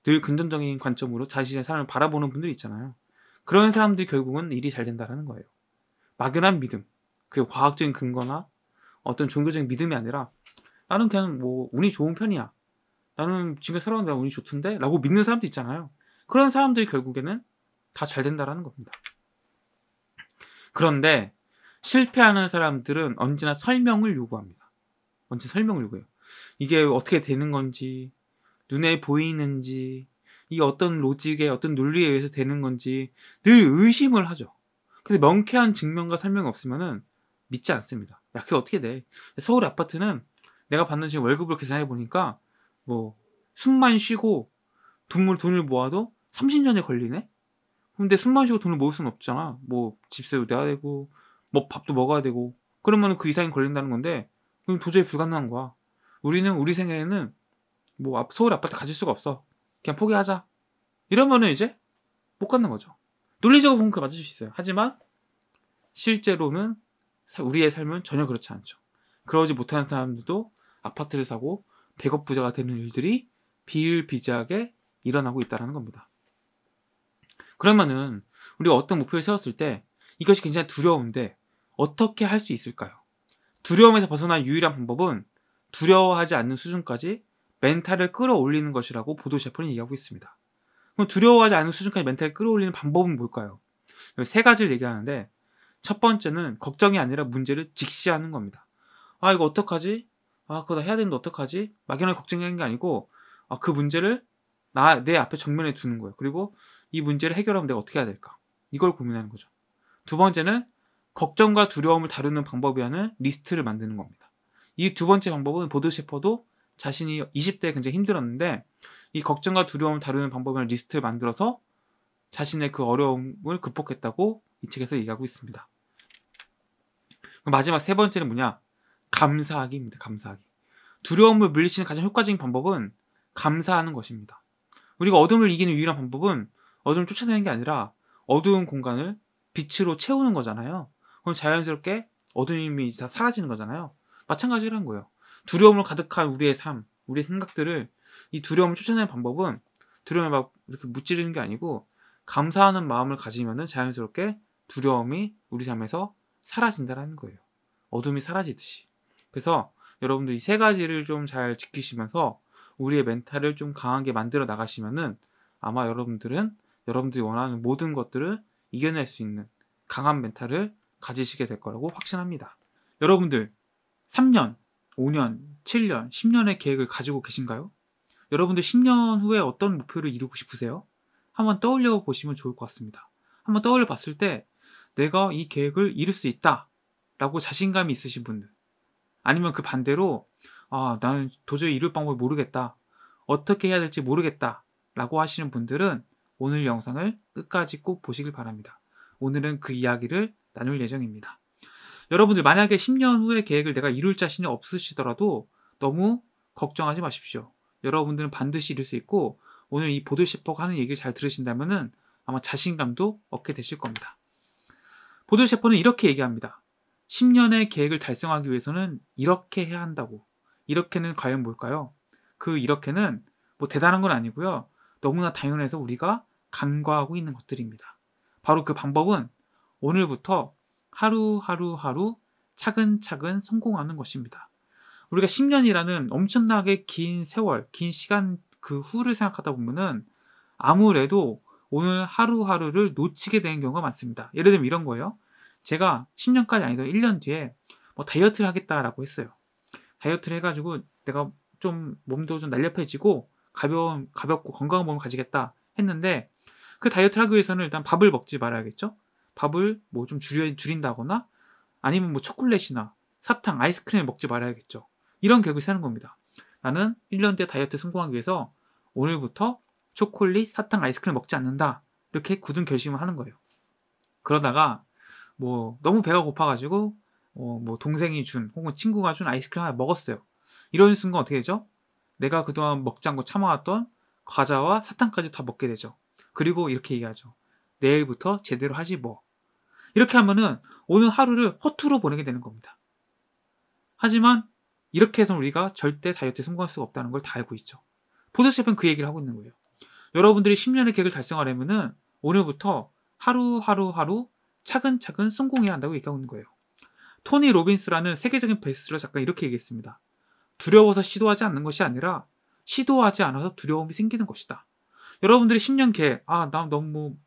늘 긍정적인 관점으로 자신의 삶을 바라보는 분들이 있잖아요. 그런 사람들이 결국은 일이 잘 된다라는 거예요. 막연한 믿음. 그 과학적인 근거나 어떤 종교적인 믿음이 아니라 나는 그냥 뭐 운이 좋은 편이야. 나는 지금 살아온 데가 운이 좋던데? 라고 믿는 사람도 있잖아요. 그런 사람들이 결국에는 다 잘 된다라는 겁니다. 그런데 실패하는 사람들은 언제나 설명을 요구합니다. 언제 설명을 요구해요. 이게 어떻게 되는 건지, 눈에 보이는지 이 어떤 로직에 어떤 논리에 의해서 되는 건지 늘 의심을 하죠. 근데 명쾌한 증명과 설명이 없으면은 믿지 않습니다. 야, 그게 어떻게 돼? 서울 아파트는 내가 받는 지금 월급을 계산해 보니까 뭐 숨만 쉬고 돈을 돈을 모아도 30년이 걸리네. 근데 숨만 쉬고 돈을 모을 수는 없잖아. 뭐 집세도 내야 되고 뭐 밥도 먹어야 되고 그러면 그 이상이 걸린다는 건데 그럼 도저히 불가능한 거야. 우리는 우리 생애에는 뭐 아, 서울 아파트 가질 수가 없어. 그냥 포기하자. 이러면은 이제 못 갖는 거죠. 논리적으로 보면 그 맞을 수 있어요. 하지만 실제로는 우리의 삶은 전혀 그렇지 않죠. 그러지 못하는 사람들도 아파트를 사고 100억 부자가 되는 일들이 비일비재하게 일어나고 있다는 겁니다. 그러면은 우리가 어떤 목표를 세웠을 때 이것이 굉장히 두려운데 어떻게 할 수 있을까요? 두려움에서 벗어난 유일한 방법은 두려워하지 않는 수준까지 멘탈을 끌어올리는 것이라고 보도 제퍼는 얘기하고 있습니다. 그럼 두려워하지 않은 수준까지 멘탈을 끌어올리는 방법은 뭘까요? 세 가지를 얘기하는데 첫 번째는 걱정이 아니라 문제를 직시하는 겁니다. 아 이거 어떡하지? 아 그거 다 해야 되는데 어떡하지? 막연하게 걱정하는 게 아니고 아, 그 문제를 나 내 앞에 정면에 두는 거예요. 그리고 이 문제를 해결하면 내가 어떻게 해야 될까? 이걸 고민하는 거죠. 두 번째는 걱정과 두려움을 다루는 방법이라는 리스트를 만드는 겁니다. 이 두 번째 방법은 보드 셰퍼도 자신이 20대에 굉장히 힘들었는데 이 걱정과 두려움을 다루는 방법을 리스트를 만들어서 자신의 그 어려움을 극복했다고 이 책에서 얘기하고 있습니다. 마지막 세 번째는 뭐냐? 감사하기입니다. 감사하기. 두려움을 물리치는 가장 효과적인 방법은 감사하는 것입니다. 우리가 어둠을 이기는 유일한 방법은 어둠을 쫓아내는 게 아니라 어두운 공간을 빛으로 채우는 거잖아요. 그럼 자연스럽게 어둠이 다 사라지는 거잖아요. 마찬가지라는 거예요. 두려움으로 가득한 우리의 삶, 우리의 생각들을 이 두려움을 쫓아내는 방법은 두려움에 막 이렇게 무찌르는 게 아니고 감사하는 마음을 가지면은 자연스럽게 두려움이 우리 삶에서 사라진다라는 거예요. 어둠이 사라지듯이. 그래서 여러분들 이 세 가지를 좀 잘 지키시면서 우리의 멘탈을 좀 강하게 만들어 나가시면은 아마 여러분들은 여러분들이 원하는 모든 것들을 이겨낼 수 있는 강한 멘탈을 가지시게 될 거라고 확신합니다. 여러분들 3년 5년, 7년, 10년의 계획을 가지고 계신가요? 여러분들 10년 후에 어떤 목표를 이루고 싶으세요? 한번 떠올려 보시면 좋을 것 같습니다. 한번 떠올려 봤을 때 내가 이 계획을 이룰 수 있다 라고 자신감이 있으신 분들 아니면 그 반대로 아 나는 도저히 이룰 방법을 모르겠다 어떻게 해야 될지 모르겠다 라고 하시는 분들은 오늘 영상을 끝까지 꼭 보시길 바랍니다. 오늘은 그 이야기를 나눌 예정입니다. 여러분들 만약에 10년 후의 계획을 내가 이룰 자신이 없으시더라도 너무 걱정하지 마십시오. 여러분들은 반드시 이룰 수 있고 오늘 이 보드셰퍼가 하는 얘기를 잘 들으신다면은 아마 자신감도 얻게 되실 겁니다. 보드셰퍼는 이렇게 얘기합니다. 10년의 계획을 달성하기 위해서는 이렇게 해야 한다고. 이렇게는 과연 뭘까요? 그 이렇게는 뭐 대단한 건 아니고요. 너무나 당연해서 우리가 간과하고 있는 것들입니다. 바로 그 방법은 오늘부터 하루하루하루 하루 차근차근 성공하는 것입니다. 우리가 10년이라는 엄청나게 긴 세월, 긴 시간 그 후를 생각하다 보면은 아무래도 오늘 하루하루를 놓치게 되는 경우가 많습니다. 예를 들면 이런 거예요. 제가 10년까지 아니더라도 1년 뒤에 뭐 다이어트를 하겠다라고 했어요. 다이어트를 해가지고 내가 좀 몸도 좀 날렵해지고 가벼운, 가볍고 건강한 몸을 가지겠다 했는데 그 다이어트를 하기 위해서는 일단 밥을 먹지 말아야겠죠? 밥을 뭐 좀 줄여 줄인다거나 아니면 뭐 초콜릿이나 사탕, 아이스크림을 먹지 말아야겠죠. 이런 계획을 세는 겁니다. 나는 1년 뒤에 다이어트 성공하기 위해서 오늘부터 초콜릿, 사탕, 아이스크림 먹지 않는다. 이렇게 굳은 결심을 하는 거예요. 그러다가 뭐 너무 배가 고파가지고 어, 뭐 동생이 준 혹은 친구가 준 아이스크림 하나 먹었어요. 이런 순간 어떻게 되죠? 내가 그동안 먹지 않고 참아왔던 과자와 사탕까지 다 먹게 되죠. 그리고 이렇게 얘기하죠. 내일부터 제대로 하지 뭐. 이렇게 하면은 오늘 하루를 허투루 보내게 되는 겁니다. 하지만 이렇게 해서 우리가 절대 다이어트에 성공할 수가 없다는 걸 다 알고 있죠. 포드셰프는 그 얘기를 하고 있는 거예요. 여러분들이 10년의 계획을 달성하려면은 오늘부터 하루하루하루 하루 차근차근 성공해야 한다고 얘기하고 있는 거예요. 토니 로빈스라는 세계적인 베스트셀러 작가 이렇게 얘기했습니다. 두려워서 시도하지 않는 것이 아니라 시도하지 않아서 두려움이 생기는 것이다. 여러분들이 10년 계획, 아, 나 너무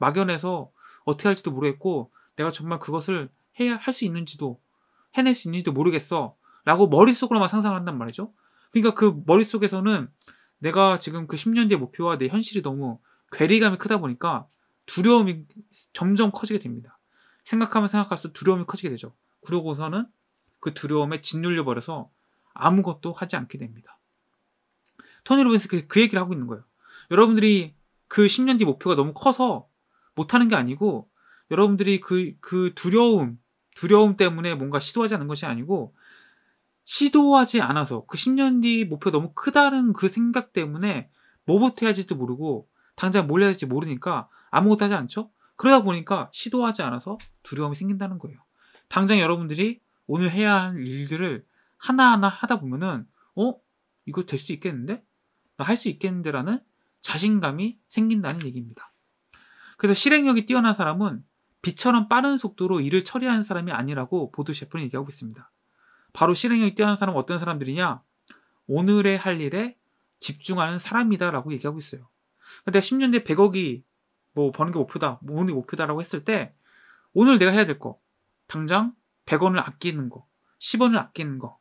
막연해서 어떻게 할지도 모르겠고 내가 정말 그것을 해야 할 수 있는지도 해낼 수 있는지도 모르겠어 라고 머릿속으로만 상상을 한단 말이죠 그러니까 그 머릿속에서는 내가 지금 그 10년 뒤의 목표와 내 현실이 너무 괴리감이 크다 보니까 두려움이 점점 커지게 됩니다 생각하면 생각할수록 두려움이 커지게 되죠 그러고서는 그 두려움에 짓눌려 버려서 아무것도 하지 않게 됩니다 토니 로빈스 그, 그 얘기를 하고 있는 거예요 여러분들이 그 10년 뒤 목표가 너무 커서 못하는 게 아니고 여러분들이 그, 그 두려움, 두려움 때문에 뭔가 시도하지 않는 것이 아니고 시도하지 않아서 그 10년 뒤 목표 너무 크다는 그 생각 때문에 뭐부터 해야 할지도 모르고 당장 뭘 해야 할지 모르니까 아무것도 하지 않죠? 그러다 보니까 시도하지 않아서 두려움이 생긴다는 거예요. 당장 여러분들이 오늘 해야 할 일들을 하나하나 하다 보면은 어? 이거 될 수 있겠는데? 나 할 수 있겠는데라는 자신감이 생긴다는 얘기입니다. 그래서 실행력이 뛰어난 사람은 빛처럼 빠른 속도로 일을 처리하는 사람이 아니라고 보드 셰프는 얘기하고 있습니다. 바로 실행력이 뛰어난 사람은 어떤 사람들이냐? 오늘의 할 일에 집중하는 사람이다라고 얘기하고 있어요. 내가 10년 뒤에 100억이 뭐 버는 게 목표다, 오늘 목표다라고 했을 때 오늘 내가 해야 될 거, 당장 100원을 아끼는 거, 10원을 아끼는 거,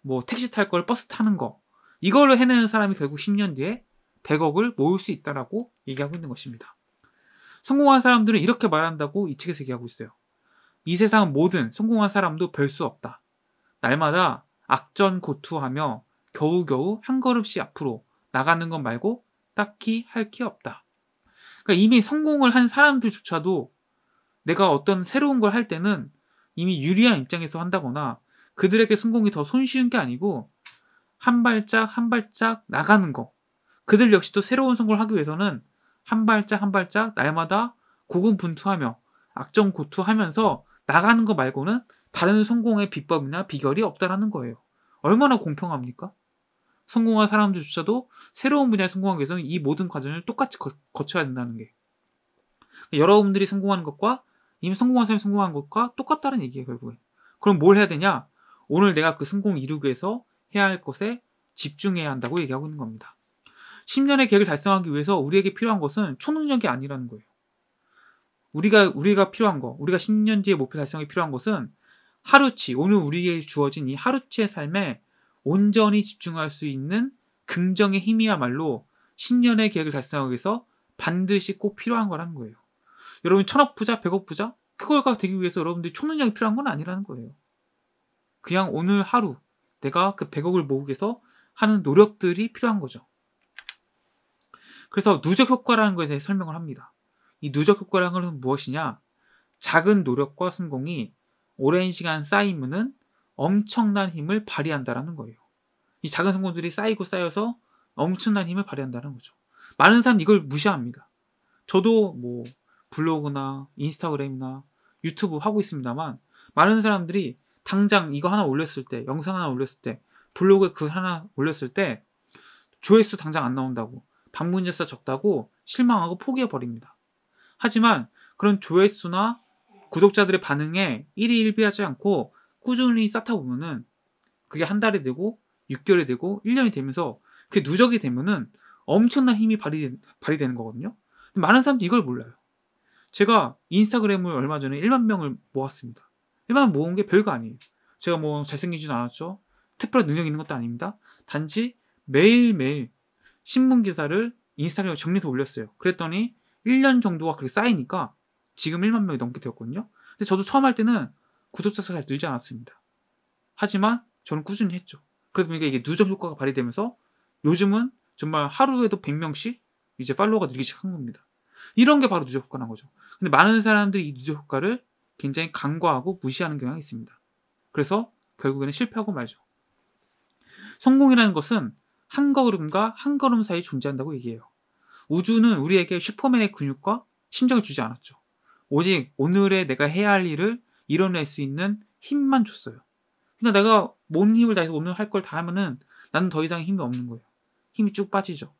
뭐 택시 탈 걸 버스 타는 거, 이걸로 해내는 사람이 결국 10년 뒤에 100억을 모을 수 있다라고 얘기하고 있는 것입니다. 성공한 사람들은 이렇게 말한다고 이 책에서 얘기하고 있어요. 이 세상 모든 성공한 사람도 별 수 없다. 날마다 악전고투하며 겨우겨우 한 걸음씩 앞으로 나가는 것 말고 딱히 할 게 없다. 그러니까 이미 성공을 한 사람들조차도 내가 어떤 새로운 걸 할 때는 이미 유리한 입장에서 한다거나 그들에게 성공이 더 손쉬운 게 아니고 한 발짝 한 발짝 나가는 거. 그들 역시도 새로운 성공을 하기 위해서는 한 발짝 한 발짝 날마다 고군분투하며 악정 고투하면서 나가는 거 말고는 다른 성공의 비법이나 비결이 없다라는 거예요. 얼마나 공평합니까? 성공한 사람들조차도 새로운 분야에 성공하기 위해서는 이 모든 과정을 똑같이 거, 쳐야 된다는 게. 그러니까 여러분들이 성공하는 것과 이미 성공한 사람이 성공한 것과 똑같다는 얘기예요, 결국에 그럼 뭘 해야 되냐? 오늘 내가 그 성공 이루기 위해서 해야 할 것에 집중해야 한다고 얘기하고 있는 겁니다. 10년의 계획을 달성하기 위해서 우리에게 필요한 것은 초능력이 아니라는 거예요. 우리가 우리가 필요한 거, 우리가 10년 뒤에 목표 달성에 필요한 것은 하루치 오늘 우리에게 주어진 이 하루치의 삶에 온전히 집중할 수 있는 긍정의 힘이야말로 10년의 계획을 달성하기 위해서 반드시 꼭 필요한 거라는 거예요. 여러분 천억 부자, 백억 부자 그걸가 되기 위해서 여러분들이 초능력이 필요한 건 아니라는 거예요. 그냥 오늘 하루 내가 그 100억을 모으기 위해서 하는 노력들이 필요한 거죠. 그래서 누적 효과라는 것에 대해 설명을 합니다. 이 누적 효과라는 것은 무엇이냐? 작은 노력과 성공이 오랜 시간 쌓이면은 엄청난 힘을 발휘한다라는 거예요. 이 작은 성공들이 쌓이고 쌓여서 엄청난 힘을 발휘한다는 거죠. 많은 사람 이걸 무시합니다. 저도 뭐 블로그나 인스타그램이나 유튜브 하고 있습니다만 많은 사람들이 당장 이거 하나 올렸을 때 영상 하나 올렸을 때 블로그에 그 하나 올렸을 때 조회수 당장 안 나온다고 방문자수가 적다고 실망하고 포기해버립니다. 하지만 그런 조회수나 구독자들의 반응에 일희일비하지 않고 꾸준히 쌓다 보면은 그게 한 달이 되고 6개월이 되고 1년이 되면서 그게 누적이 되면은 엄청난 힘이 발휘, 발휘되는 거거든요. 많은 사람들이 이걸 몰라요. 제가 인스타그램을 얼마 전에 1만 명을 모았습니다. 1만 모은 게 별거 아니에요. 제가 뭐 잘생기진 않았죠. 특별한 능력 이 있는 것도 아닙니다. 단지 매일매일 신문 기사를 인스타그램에 정리해서 올렸어요. 그랬더니 1년 정도가 그렇게 쌓이니까 지금 1만 명이 넘게 되었거든요. 근데 저도 처음 할 때는 구독자 수가 잘 늘지 않았습니다. 하지만 저는 꾸준히 했죠. 그래서 보니까 이게 누적 효과가 발휘되면서 요즘은 정말 하루에도 100명씩 이제 팔로워가 늘기 시작한 겁니다. 이런 게 바로 누적 효과라는 거죠. 근데 많은 사람들이 이 누적 효과를 굉장히 간과하고 무시하는 경향이 있습니다. 그래서 결국에는 실패하고 말죠. 성공이라는 것은 한 걸음과 한 걸음 사이 에 존재한다고 얘기해요. 우주는 우리에게 슈퍼맨의 근육과 심정을 주지 않았죠. 오직 오늘의 내가 해야 할 일을 이뤄낼 수 있는 힘만 줬어요. 그러니까 내가 몸 힘을 다해서 오늘 할 걸 다 하면은 나는 더 이상 힘이 없는 거예요. 힘이 쭉 빠지죠.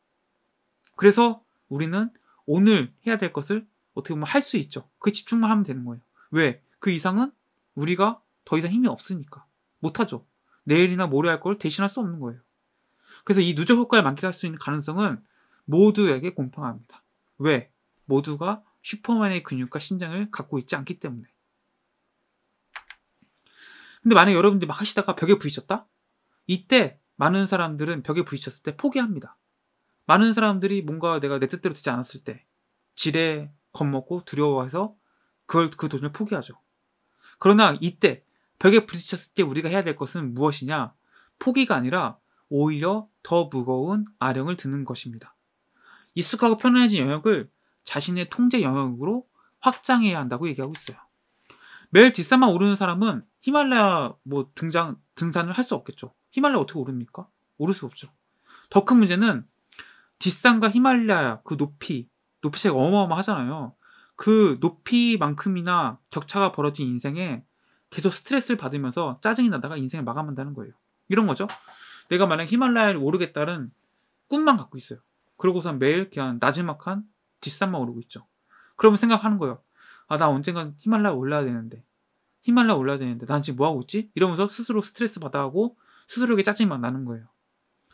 그래서 우리는 오늘 해야 될 것을 어떻게 보면 할 수 있죠. 그 집중만 하면 되는 거예요. 왜? 그 이상은 우리가 더 이상 힘이 없으니까 못하죠. 내일이나 모레 할 걸 대신할 수 없는 거예요. 그래서 이 누적 효과를 만끽할 수 있는 가능성은 모두에게 공평합니다. 왜? 모두가 슈퍼맨의 근육과 신장을 갖고 있지 않기 때문에. 근데 만약 여러분들이 막 하시다가 벽에 부딪혔다? 이때 많은 사람들은 벽에 부딪혔을 때 포기합니다. 많은 사람들이 뭔가 내가 내 뜻대로 되지 않았을 때 지레 겁먹고 두려워해서 그걸 그 도전을 포기하죠. 그러나 이때 벽에 부딪혔을 때 우리가 해야 될 것은 무엇이냐? 포기가 아니라 오히려 더 무거운 아령을 드는 것입니다. 익숙하고 편안해진 영역을 자신의 통제 영역으로 확장해야 한다고 얘기하고 있어요. 매일 뒷산만 오르는 사람은 히말라야 뭐 등장, 등산을 할 수 없겠죠. 히말라야 어떻게 오릅니까? 오를 수 없죠. 더 큰 문제는 뒷산과 히말라야 그 높이, 높이 차이가 어마어마하잖아요. 그 높이만큼이나 격차가 벌어진 인생에 계속 스트레스를 받으면서 짜증이 나다가 인생을 마감한다는 거예요. 이런 거죠. 내가 만약 히말라야를 오르겠다는 꿈만 갖고 있어요. 그러고선 매일 그냥 나지막한 뒷산만 오르고 있죠. 그러면 생각하는 거예요. 아, 나 언젠간 히말라야 올라야 되는데. 히말라야 올라야 되는데. 난 지금 뭐하고 있지? 이러면서 스스로 스트레스 받아하고 스스로에게 짜증이 막 나는 거예요.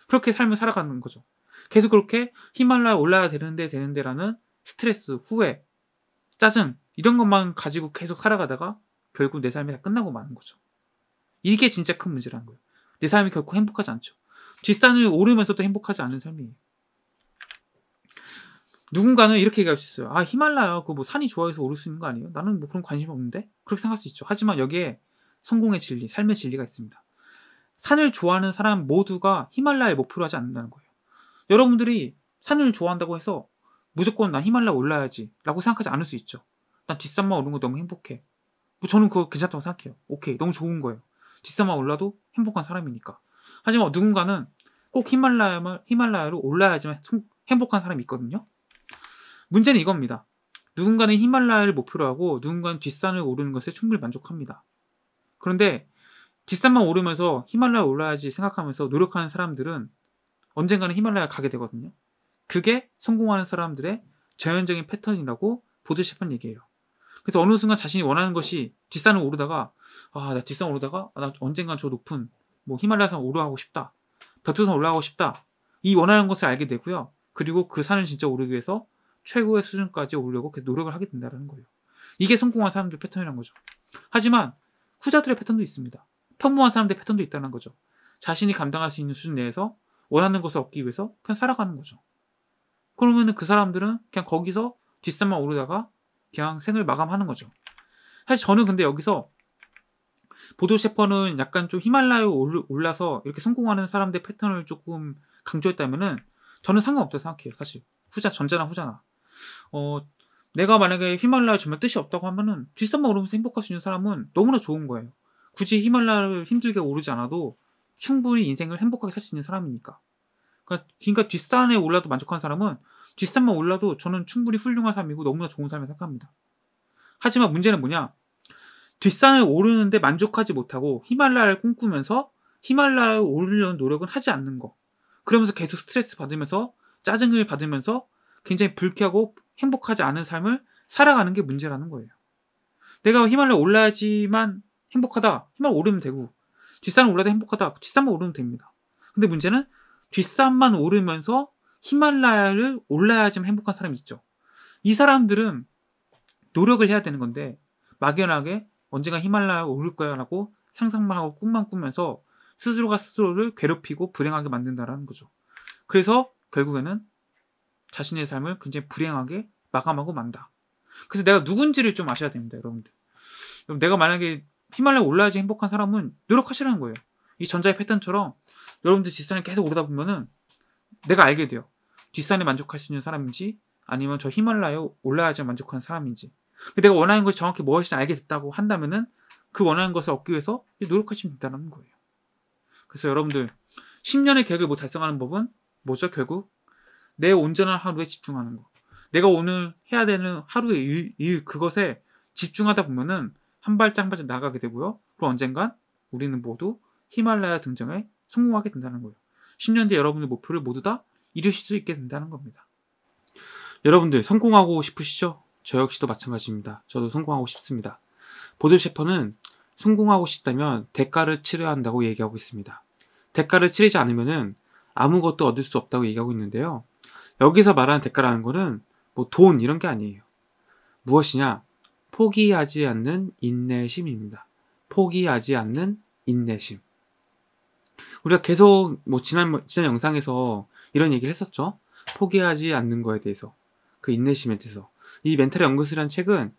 그렇게 삶을 살아가는 거죠. 계속 그렇게 히말라야 올라야 되는데 되는데라는 스트레스, 후회, 짜증 이런 것만 가지고 계속 살아가다가 결국 내 삶이 다 끝나고 마는 거죠. 이게 진짜 큰 문제라는 거예요. 내 삶이 결코 행복하지 않죠. 뒷산을 오르면서도 행복하지 않은 삶이에요. 누군가는 이렇게 얘기할 수 있어요. 아, 히말라야. 그 뭐 산이 좋아해서 오를 수 있는 거 아니에요? 나는 뭐 그런 관심 없는데? 그렇게 생각할 수 있죠. 하지만 여기에 성공의 진리, 삶의 진리가 있습니다. 산을 좋아하는 사람 모두가 히말라야 목표로 하지 않는다는 거예요. 여러분들이 산을 좋아한다고 해서 무조건 나 히말라야 올라야지 라고 생각하지 않을 수 있죠. 난 뒷산만 오르는 거 너무 행복해. 뭐 저는 그거 괜찮다고 생각해요. 오케이. 너무 좋은 거예요. 비싸만 올라도 행복한 사람이니까. 하지만 누군가는 꼭히말라야 히말라야로 올라야지만 행복한 사람이 있거든요. 문제는 이겁니다. 누군가는 히말라야를 목표로 하고 누군가는 뒷산을 오르는 것에 충분히 만족합니다. 그런데 뒷산만 오르면서 히말라야 올라야지 생각하면서 노력하는 사람들은 언젠가는 히말라야 가게 되거든요. 그게 성공하는 사람들의 자연적인 패턴이라고 보드시판 얘기예요. 그래서 어느 순간 자신이 원하는 것이 뒷산을 오르다가 아 나 뒷산 오르다가 아, 나 언젠간 저 높은 뭐 히말라야산 오르고 싶다 벼두산 올라가고 싶다 이 원하는 것을 알게 되고요 그리고 그 산을 진짜 오르기 위해서 최고의 수준까지 오르려고 계속 노력을 하게 된다는 거예요 이게 성공한 사람들 패턴이란 거죠 하지만 후자들의 패턴도 있습니다 평범한 사람들 의 패턴도 있다는 거죠 자신이 감당할 수 있는 수준 내에서 원하는 것을 얻기 위해서 그냥 살아가는 거죠 그러면 그 사람들은 그냥 거기서 뒷산만 오르다가 그냥 생을 마감하는 거죠. 사실 저는 근데 여기서 보도 셰퍼는 약간 좀히말라야 올라서 이렇게 성공하는 사람들 패턴을 조금 강조했다면은 저는 상관없다고 생각해요, 사실. 후자, 전자나 후자나. 어, 내가 만약에 히말라야 정말 뜻이 없다고 하면은 뒷산만 오르면서 행복할 수 있는 사람은 너무나 좋은 거예요. 굳이 히말라를 힘들게 오르지 않아도 충분히 인생을 행복하게 살 수 있는 사람이니까 그러니까, 그러니까 뒷산에 올라도 만족한 사람은 뒷산만 올라도 저는 충분히 훌륭한 삶이고 너무나 좋은 삶을 생각합니다. 하지만 문제는 뭐냐? 뒷산을 오르는데 만족하지 못하고 히말라야를 꿈꾸면서 히말라야를 오르려는 노력은 하지 않는 거. 그러면서 계속 스트레스 받으면서 짜증을 받으면서 굉장히 불쾌하고 행복하지 않은 삶을 살아가는 게 문제라는 거예요. 내가 히말라야 올라야지만 행복하다. 히말라 오르면 되고 뒷산 을 올라도 행복하다. 뒷산만 오르면 됩니다. 근데 문제는 뒷산만 오르면서 히말라야를 올라야 좀 행복한 사람이 있죠. 이 사람들은 노력을 해야 되는 건데 막연하게 언젠가 히말라야 오를 거야라고 상상만 하고 꿈만 꾸면서 스스로가 스스로를 괴롭히고 불행하게 만든다라는 거죠. 그래서 결국에는 자신의 삶을 굉장히 불행하게 마감하고 만다. 그래서 내가 누군지를 좀 아셔야 됩니다, 여러분들. 내가 만약에 히말라야 올라야지 행복한 사람은 노력하시라는 거예요. 이 전자의 패턴처럼 여러분들 지산에 계속 오르다 보면은 내가 알게 돼요. 뒷산에 만족할 수 있는 사람인지 아니면 저 히말라야 올라야지 만족하는 사람인지. 내가 원하는 것이 정확히 무엇인지 알게 됐다고 한다면은 그 원하는 것을 얻기 위해서 노력하시면 된다는 거예요. 그래서 여러분들 10년의 계획을 뭐 달성하는 법은 뭐죠? 결국 내 온전한 하루에 집중하는 거. 내가 오늘 해야 되는 하루의 일, 일 그것에 집중하다 보면은 한 발짝 한 발짝 나가게 되고요. 그리고 언젠간 우리는 모두 히말라야 등정에 성공하게 된다는 거예요. 10년 뒤에 여러분의 목표를 모두 다 이루실 수 있게 된다는 겁니다. 여러분들 성공하고 싶으시죠? 저 역시도 마찬가지입니다. 저도 성공하고 싶습니다. 보들 셰퍼는 성공하고 싶다면 대가를 치러야 한다고 얘기하고 있습니다. 대가를 치르지 않으면 아무것도 얻을 수 없다고 얘기하고 있는데요. 여기서 말하는 대가라는 거는 뭐돈 이런 게 아니에요. 무엇이냐? 포기하지 않는 인내심입니다. 포기하지 않는 인내심. 우리가 계속 뭐 지난 지난 영상에서 이런 얘기를 했었죠. 포기하지 않는 거에 대해서 그 인내심에 대해서 이 멘탈의 연구술이라는 책은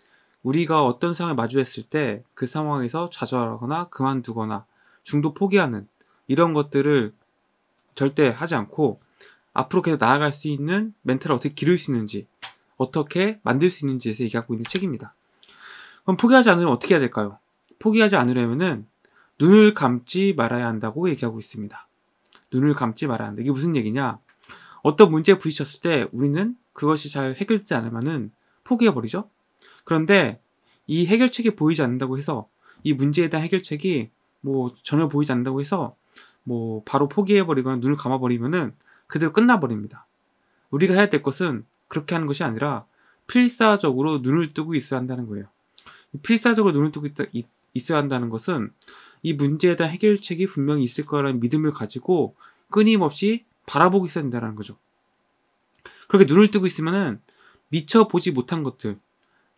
우리가 어떤 상황을 마주했을 때 그 상황에서 좌절하거나 그만두거나 중도 포기하는 이런 것들을 절대 하지 않고 앞으로 계속 나아갈 수 있는 멘탈을 어떻게 기를 수 있는지 어떻게 만들 수 있는지에서 얘기하고 있는 책입니다. 그럼 포기하지 않으면 어떻게 해야 될까요? 포기하지 않으려면은 눈을 감지 말아야 한다고 얘기하고 있습니다. 눈을 감지 말아야 한다. 이게 무슨 얘기냐? 어떤 문제에 부딪혔을 때 우리는 그것이 잘 해결되지 않으면 포기해버리죠? 그런데 이 해결책이 보이지 않는다고 해서 이 문제에 대한 해결책이 뭐 전혀 보이지 않는다고 해서 뭐 바로 포기해버리거나 눈을 감아버리면은 그대로 끝나버립니다. 우리가 해야 될 것은 그렇게 하는 것이 아니라 필사적으로 눈을 뜨고 있어야 한다는 거예요. 필사적으로 눈을 뜨고 있, 있어야 한다는 것은 이 문제에 대한 해결책이 분명히 있을 거라는 믿음을 가지고 끊임없이 바라보고 있어야 된다는 거죠. 그렇게 눈을 뜨고 있으면은 미처 보지 못한 것들,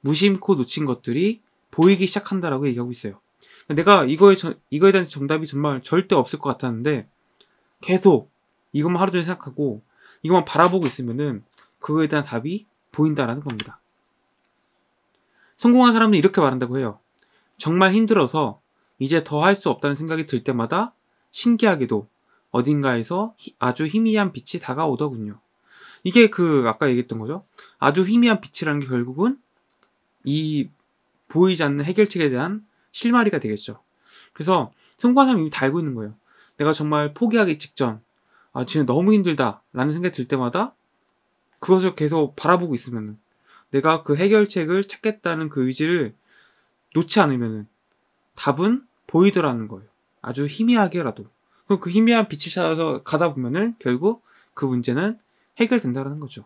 무심코 놓친 것들이 보이기 시작한다라고 얘기하고 있어요. 그러니까 내가 이거에, 저, 이거에 대한 정답이 정말 절대 없을 것 같았는데 계속 이것만 하루 종일 생각하고 이것만 바라보고 있으면은 그거에 대한 답이 보인다라는 겁니다. 성공한 사람은 이렇게 말한다고 해요. 정말 힘들어서 이제 더 할 수 없다는 생각이 들 때마다 신기하게도 어딘가에서 아주 희미한 빛이 다가오더군요. 이게 그 아까 얘기했던 거죠. 아주 희미한 빛이라는 게 결국은 이 보이지 않는 해결책에 대한 실마리가 되겠죠. 그래서 성관상는 이미 다 알고 있는 거예요. 내가 정말 포기하기 직전, 아 지금 너무 힘들다라는 생각이 들 때마다 그것을 계속 바라보고 있으면 은 내가 그 해결책을 찾겠다는 그 의지를 놓지 않으면 은 답은 보이더라는 거예요. 아주 희미하게라도. 그럼 그 희미한 빛을 찾아서 가다 보면은 결국 그 문제는 해결된다라는 거죠.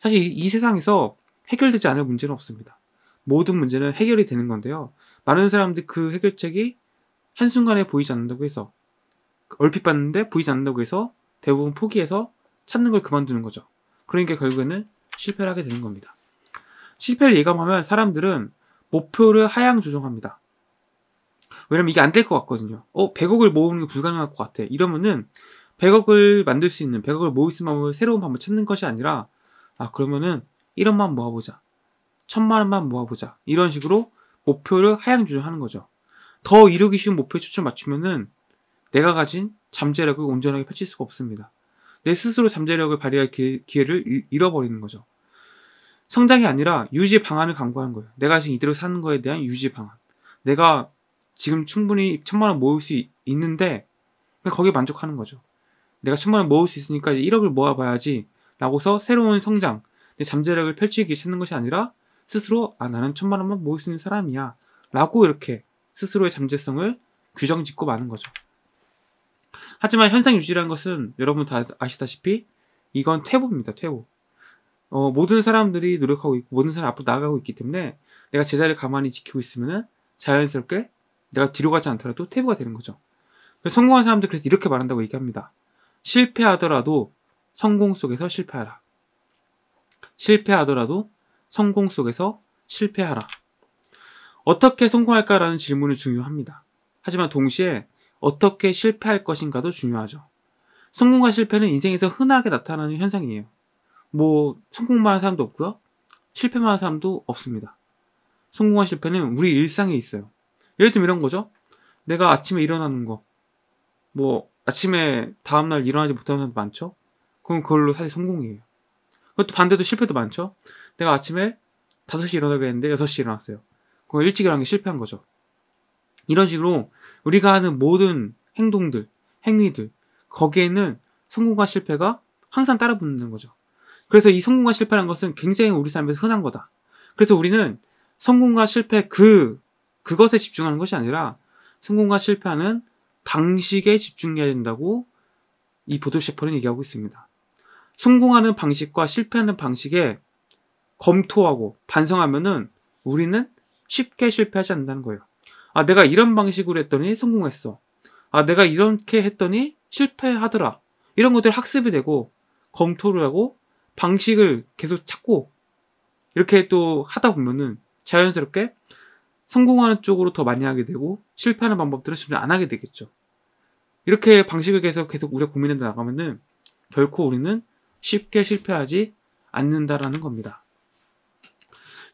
사실 이, 이 세상에서 해결되지 않을 문제는 없습니다. 모든 문제는 해결이 되는 건데요. 많은 사람들이 그 해결책이 한순간에 보이지 않는다고 해서 얼핏 봤는데 보이지 않는다고 해서 대부분 포기해서 찾는 걸 그만두는 거죠. 그러니까 결국에는 실패를 하게 되는 겁니다. 실패를 예감하면 사람들은 목표를 하향 조정합니다. 왜냐면 이게 안 될 것 같거든요. 어, 100억을 모으는 게 불가능할 것 같아. 이러면은 100억을 만들 수 있는 100억을 모을 수 있는 새로운 방법을 찾는 것이 아니라 아 그러면은 1억만 모아보자. 천만 원만 모아보자. 이런 식으로 목표를 하향 조정하는 거죠. 더 이루기 쉬운 목표에 초점 을 맞추면은 내가 가진 잠재력을 온전하게 펼칠 수가 없습니다. 내 스스로 잠재력을 발휘할 기, 기회를 잃어버리는 거죠. 성장이 아니라 유지 방안을 강구하는 거예요. 내가 지금 이대로 사는 거에 대한 유지 방안. 내가 지금 충분히 천만 원 모을 수 있, 는데 거기에 만족하는 거죠. 내가 천만 원 모을 수 있으니까 이제 1억을 모아봐야지 라고서 새로운 성장, 내 잠재력을 펼치기 찾는 것이 아니라 스스로 아 나는 천만 원만 모을 수 있는 사람이야 라고 이렇게 스스로의 잠재성을 규정 짓고 마는 거죠. 하지만 현상 유지라는 것은 여러분 다 아시다시피 이건 퇴보입니다. 퇴보. 어, 모든 사람들이 노력하고 있고 모든 사람이 앞으로 나아가고 있기 때문에 내가 제자리를 가만히 지키고 있으면 자연스럽게 내가 뒤로 가지 않더라도 태부가 되는 거죠. 성공한 사람들 그래서 이렇게 말한다고 얘기합니다. 실패하더라도 성공 속에서 실패하라. 실패하더라도 성공 속에서 실패하라. 어떻게 성공할까라는 질문은 중요합니다. 하지만 동시에 어떻게 실패할 것인가도 중요하죠. 성공과 실패는 인생에서 흔하게 나타나는 현상이에요. 뭐 성공만 한 사람도 없고요. 실패만 한 사람도 없습니다. 성공과 실패는 우리 일상에 있어요. 예를 들면 이런 거죠. 내가 아침에 일어나는 거. 뭐, 아침에 다음날 일어나지 못하는 사람도 많죠? 그럼 그걸로 사실 성공이에요. 그것도 반대도 실패도 많죠? 내가 아침에 5시 일어나게 했는데 6시 일어났어요. 그걸 일찍 일어난 게 실패한 거죠. 이런 식으로 우리가 하는 모든 행동들, 행위들, 거기에는 성공과 실패가 항상 따라붙는 거죠. 그래서 이 성공과 실패라는 것은 굉장히 우리 삶에서 흔한 거다. 그래서 우리는 성공과 실패 그 그것에 집중하는 것이 아니라 성공과 실패하는 방식에 집중해야 된다고 이 보조 셰퍼는 얘기하고 있습니다. 성공하는 방식과 실패하는 방식에 검토하고 반성하면은 우리는 쉽게 실패하지 않는다는 거예요. 아, 내가 이런 방식으로 했더니 성공했어. 아, 내가 이렇게 했더니 실패하더라. 이런 것들 학습이 되고 검토를 하고 방식을 계속 찾고 이렇게 또 하다 보면은 자연스럽게 성공하는 쪽으로 더 많이 하게 되고 실패하는 방법들은 점점 안 하게 되겠죠. 이렇게 방식을 계속 계속 우리가 고민해 나가면은 결코 우리는 쉽게 실패하지 않는다라는 겁니다.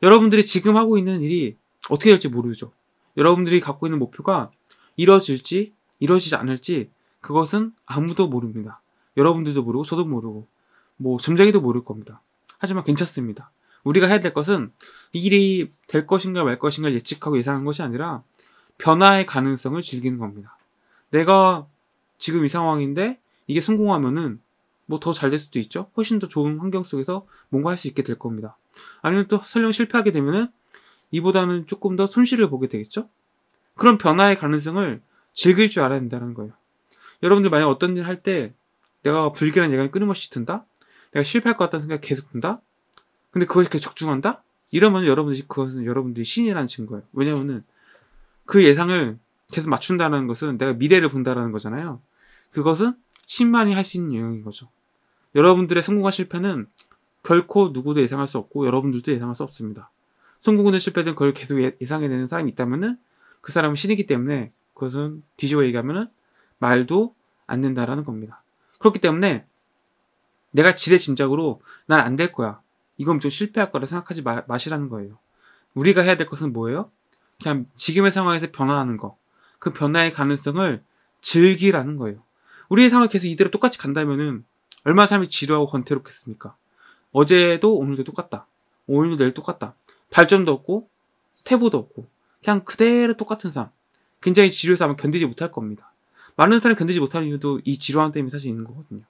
여러분들이 지금 하고 있는 일이 어떻게 될지 모르죠. 여러분들이 갖고 있는 목표가 이뤄질지 이뤄지지 않을지 그것은 아무도 모릅니다. 여러분들도 모르고 저도 모르고 뭐 점쟁이도 모를 겁니다. 하지만 괜찮습니다. 우리가 해야 될 것은 이 일이 될 것인가 말 것인가를 예측하고 예상한 것이 아니라 변화의 가능성을 즐기는 겁니다. 내가 지금 이 상황인데 이게 성공하면은 뭐 더 잘 될 수도 있죠. 훨씬 더 좋은 환경 속에서 뭔가 할 수 있게 될 겁니다. 아니면 또 설령 실패하게 되면은 이보다는 조금 더 손실을 보게 되겠죠. 그런 변화의 가능성을 즐길 줄 알아야 된다는 거예요. 여러분들 만약 어떤 일 할 때 내가 불길한 예감이 끊임없이 든다? 내가 실패할 것 같다는 생각이 계속 든다? 근데 그걸 이렇게 적중한다? 이러면 여러분들이 그것은 여러분들이 신이라는 증거예요. 왜냐면은 그 예상을 계속 맞춘다는 것은 내가 미래를 본다라는 거잖아요. 그것은 신만이 할 수 있는 영역인 거죠. 여러분들의 성공과 실패는 결코 누구도 예상할 수 없고 여러분들도 예상할 수 없습니다. 성공과 실패든 그걸 계속 예, 예상해내는 사람이 있다면은 그 사람은 신이기 때문에 그것은 뒤집어 얘기하면은 말도 안 된다라는 겁니다. 그렇기 때문에 내가 지레 짐작으로 난 안 될 거야. 이건 좀 실패할 거라 생각하지 마, 마시라는 거예요. 우리가 해야 될 것은 뭐예요? 그냥 지금의 상황에서 변화하는 거. 그 변화의 가능성을 즐기라는 거예요. 우리의 상황이 계속 이대로 똑같이 간다면은 얼마나 사람이 지루하고 권태롭겠습니까? 어제도 오늘도 똑같다. 오늘도 내일 똑같다. 발전도 없고 태보도 없고 그냥 그대로 똑같은 삶. 굉장히 지루해서 아마 견디지 못할 겁니다. 많은 사람이 견디지 못하는 이유도 이 지루함 때문에 사실 있는 거거든요.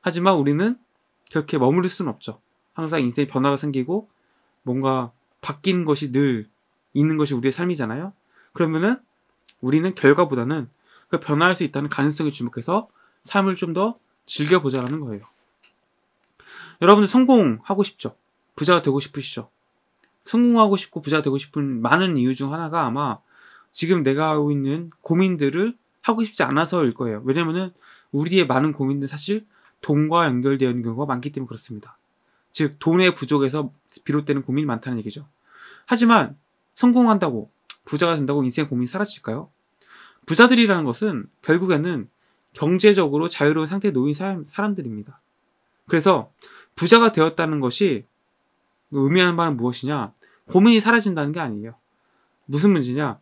하지만 우리는 그렇게 머무를 수는 없죠. 항상 인생에 변화가 생기고 뭔가 바뀐 것이 늘 있는 것이 우리의 삶이잖아요. 그러면은 우리는 결과보다는 그 변화할 수 있다는 가능성에 주목해서 삶을 좀 더 즐겨보자라는 거예요. 여러분들 성공하고 싶죠? 부자가 되고 싶으시죠? 성공하고 싶고 부자가 되고 싶은 많은 이유 중 하나가 아마 지금 내가 하고 있는 고민들을 하고 싶지 않아서일 거예요. 왜냐면은 우리의 많은 고민들 사실 돈과 연결되어 있는 경우가 많기 때문에 그렇습니다. 즉 돈의 부족에서 비롯되는 고민이 많다는 얘기죠. 하지만 성공한다고 부자가 된다고 인생 의 고민이 사라질까요? 부자들이라는 것은 결국에는 경제적으로 자유로운 상태에 놓인 사람, 들입니다 그래서 부자가 되었다는 것이 의미하는 바는 무엇이냐? 고민이 사라진다는 게 아니에요. 무슨 문제냐?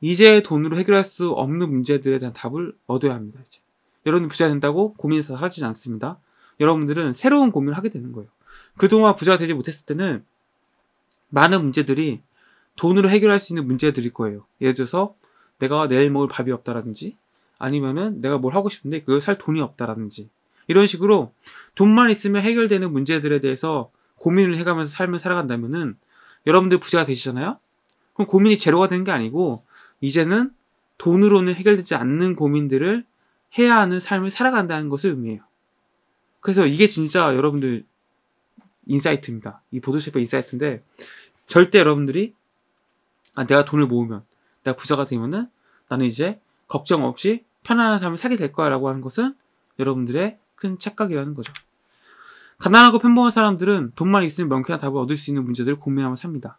이제 돈으로 해결할 수 없는 문제들에 대한 답을 얻어야 합니다. 이제. 여러분 이 부자 된다고 고민해서 사라지지 않습니다. 여러분들은 새로운 고민을 하게 되는 거예요. 그동안 부자가 되지 못했을 때는 많은 문제들이 돈으로 해결할 수 있는 문제들일 거예요. 예를 들어서 내가 내일 먹을 밥이 없다라든지 아니면은 내가 뭘 하고 싶은데 그걸 살 돈이 없다라든지 이런 식으로 돈만 있으면 해결되는 문제들에 대해서 고민을 해가면서 삶을 살아간다면은 여러분들 부자가 되시잖아요? 그럼 고민이 제로가 되는 게 아니고 이제는 돈으로는 해결되지 않는 고민들을 해야 하는 삶을 살아간다는 것을 의미해요. 그래서 이게 진짜 여러분들 인사이트입니다. 이 보드쉐퍼 인사이트인데 절대 여러분들이 아, 내가 돈을 모으면 내가 부자가 되면은 나는 이제 걱정 없이 편안한 삶을 살게 될 거야라고 하는 것은 여러분들의 큰 착각이라는 거죠. 가난하고 평범한 사람들은 돈만 있으면 명쾌한 답을 얻을 수 있는 문제들을 고민하며 삽니다.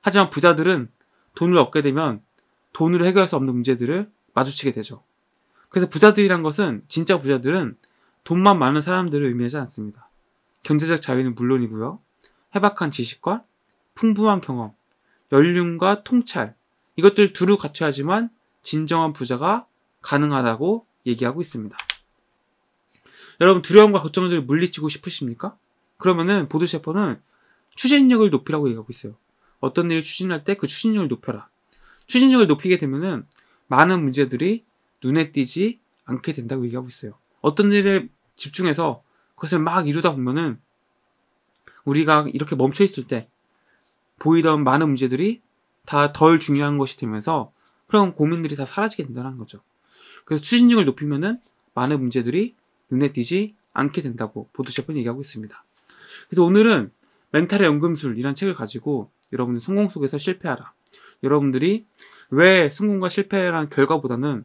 하지만 부자들은 돈을 얻게 되면 돈으로 해결할 수 없는 문제들을 마주치게 되죠. 그래서 부자들이란 것은 진짜 부자들은 돈만 많은 사람들을 의미하지 않습니다. 경제적 자유는 물론이고요. 해박한 지식과 풍부한 경험, 연륜과 통찰, 이것들 두루 갖춰야지만 진정한 부자가 가능하다고 얘기하고 있습니다. 여러분 두려움과 걱정들을 물리치고 싶으십니까? 그러면은 보드 셰퍼는 추진력을 높이라고 얘기하고 있어요. 어떤 일을 추진할 때 그 추진력을 높여라. 추진력을 높이게 되면은 많은 문제들이 눈에 띄지 않게 된다고 얘기하고 있어요. 어떤 일에 집중해서 그것을 막 이루다 보면은 우리가 이렇게 멈춰 있을 때 보이던 많은 문제들이 다 덜 중요한 것이 되면서 그런 고민들이 다 사라지게 된다는 거죠. 그래서 추진력을 높이면은 많은 문제들이 눈에 띄지 않게 된다고 보드샵은 얘기하고 있습니다. 그래서 오늘은 멘탈의 연금술이란 책을 가지고 여러분의 성공 속에서 실패하라. 여러분들이 왜 성공과 실패라는 결과보다는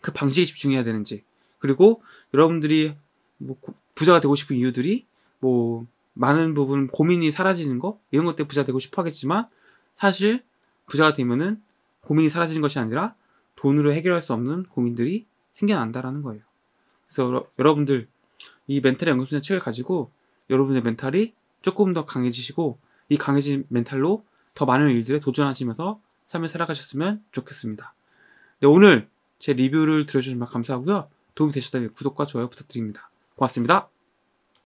그 방식에 집중해야 되는지 그리고 여러분들이 뭐 부자가 되고 싶은 이유들이 뭐 많은 부분 고민이 사라지는 거 이런 것 때문에 부자 되고 싶어 하겠지만 사실 부자가 되면은 고민이 사라지는 것이 아니라 돈으로 해결할 수 없는 고민들이 생겨난다라는 거예요. 그래서 여러, 분들이 멘탈의 연금술의 책을 가지고 여러분의 멘탈이 조금 더 강해지시고 이 강해진 멘탈로 더 많은 일들에 도전하시면서 삶을 살아가셨으면 좋겠습니다. 네, 오늘 제 리뷰를 들어주셔서 감사하고요. 도움이 되셨다면 구독과 좋아요 부탁드립니다. 고맙습니다.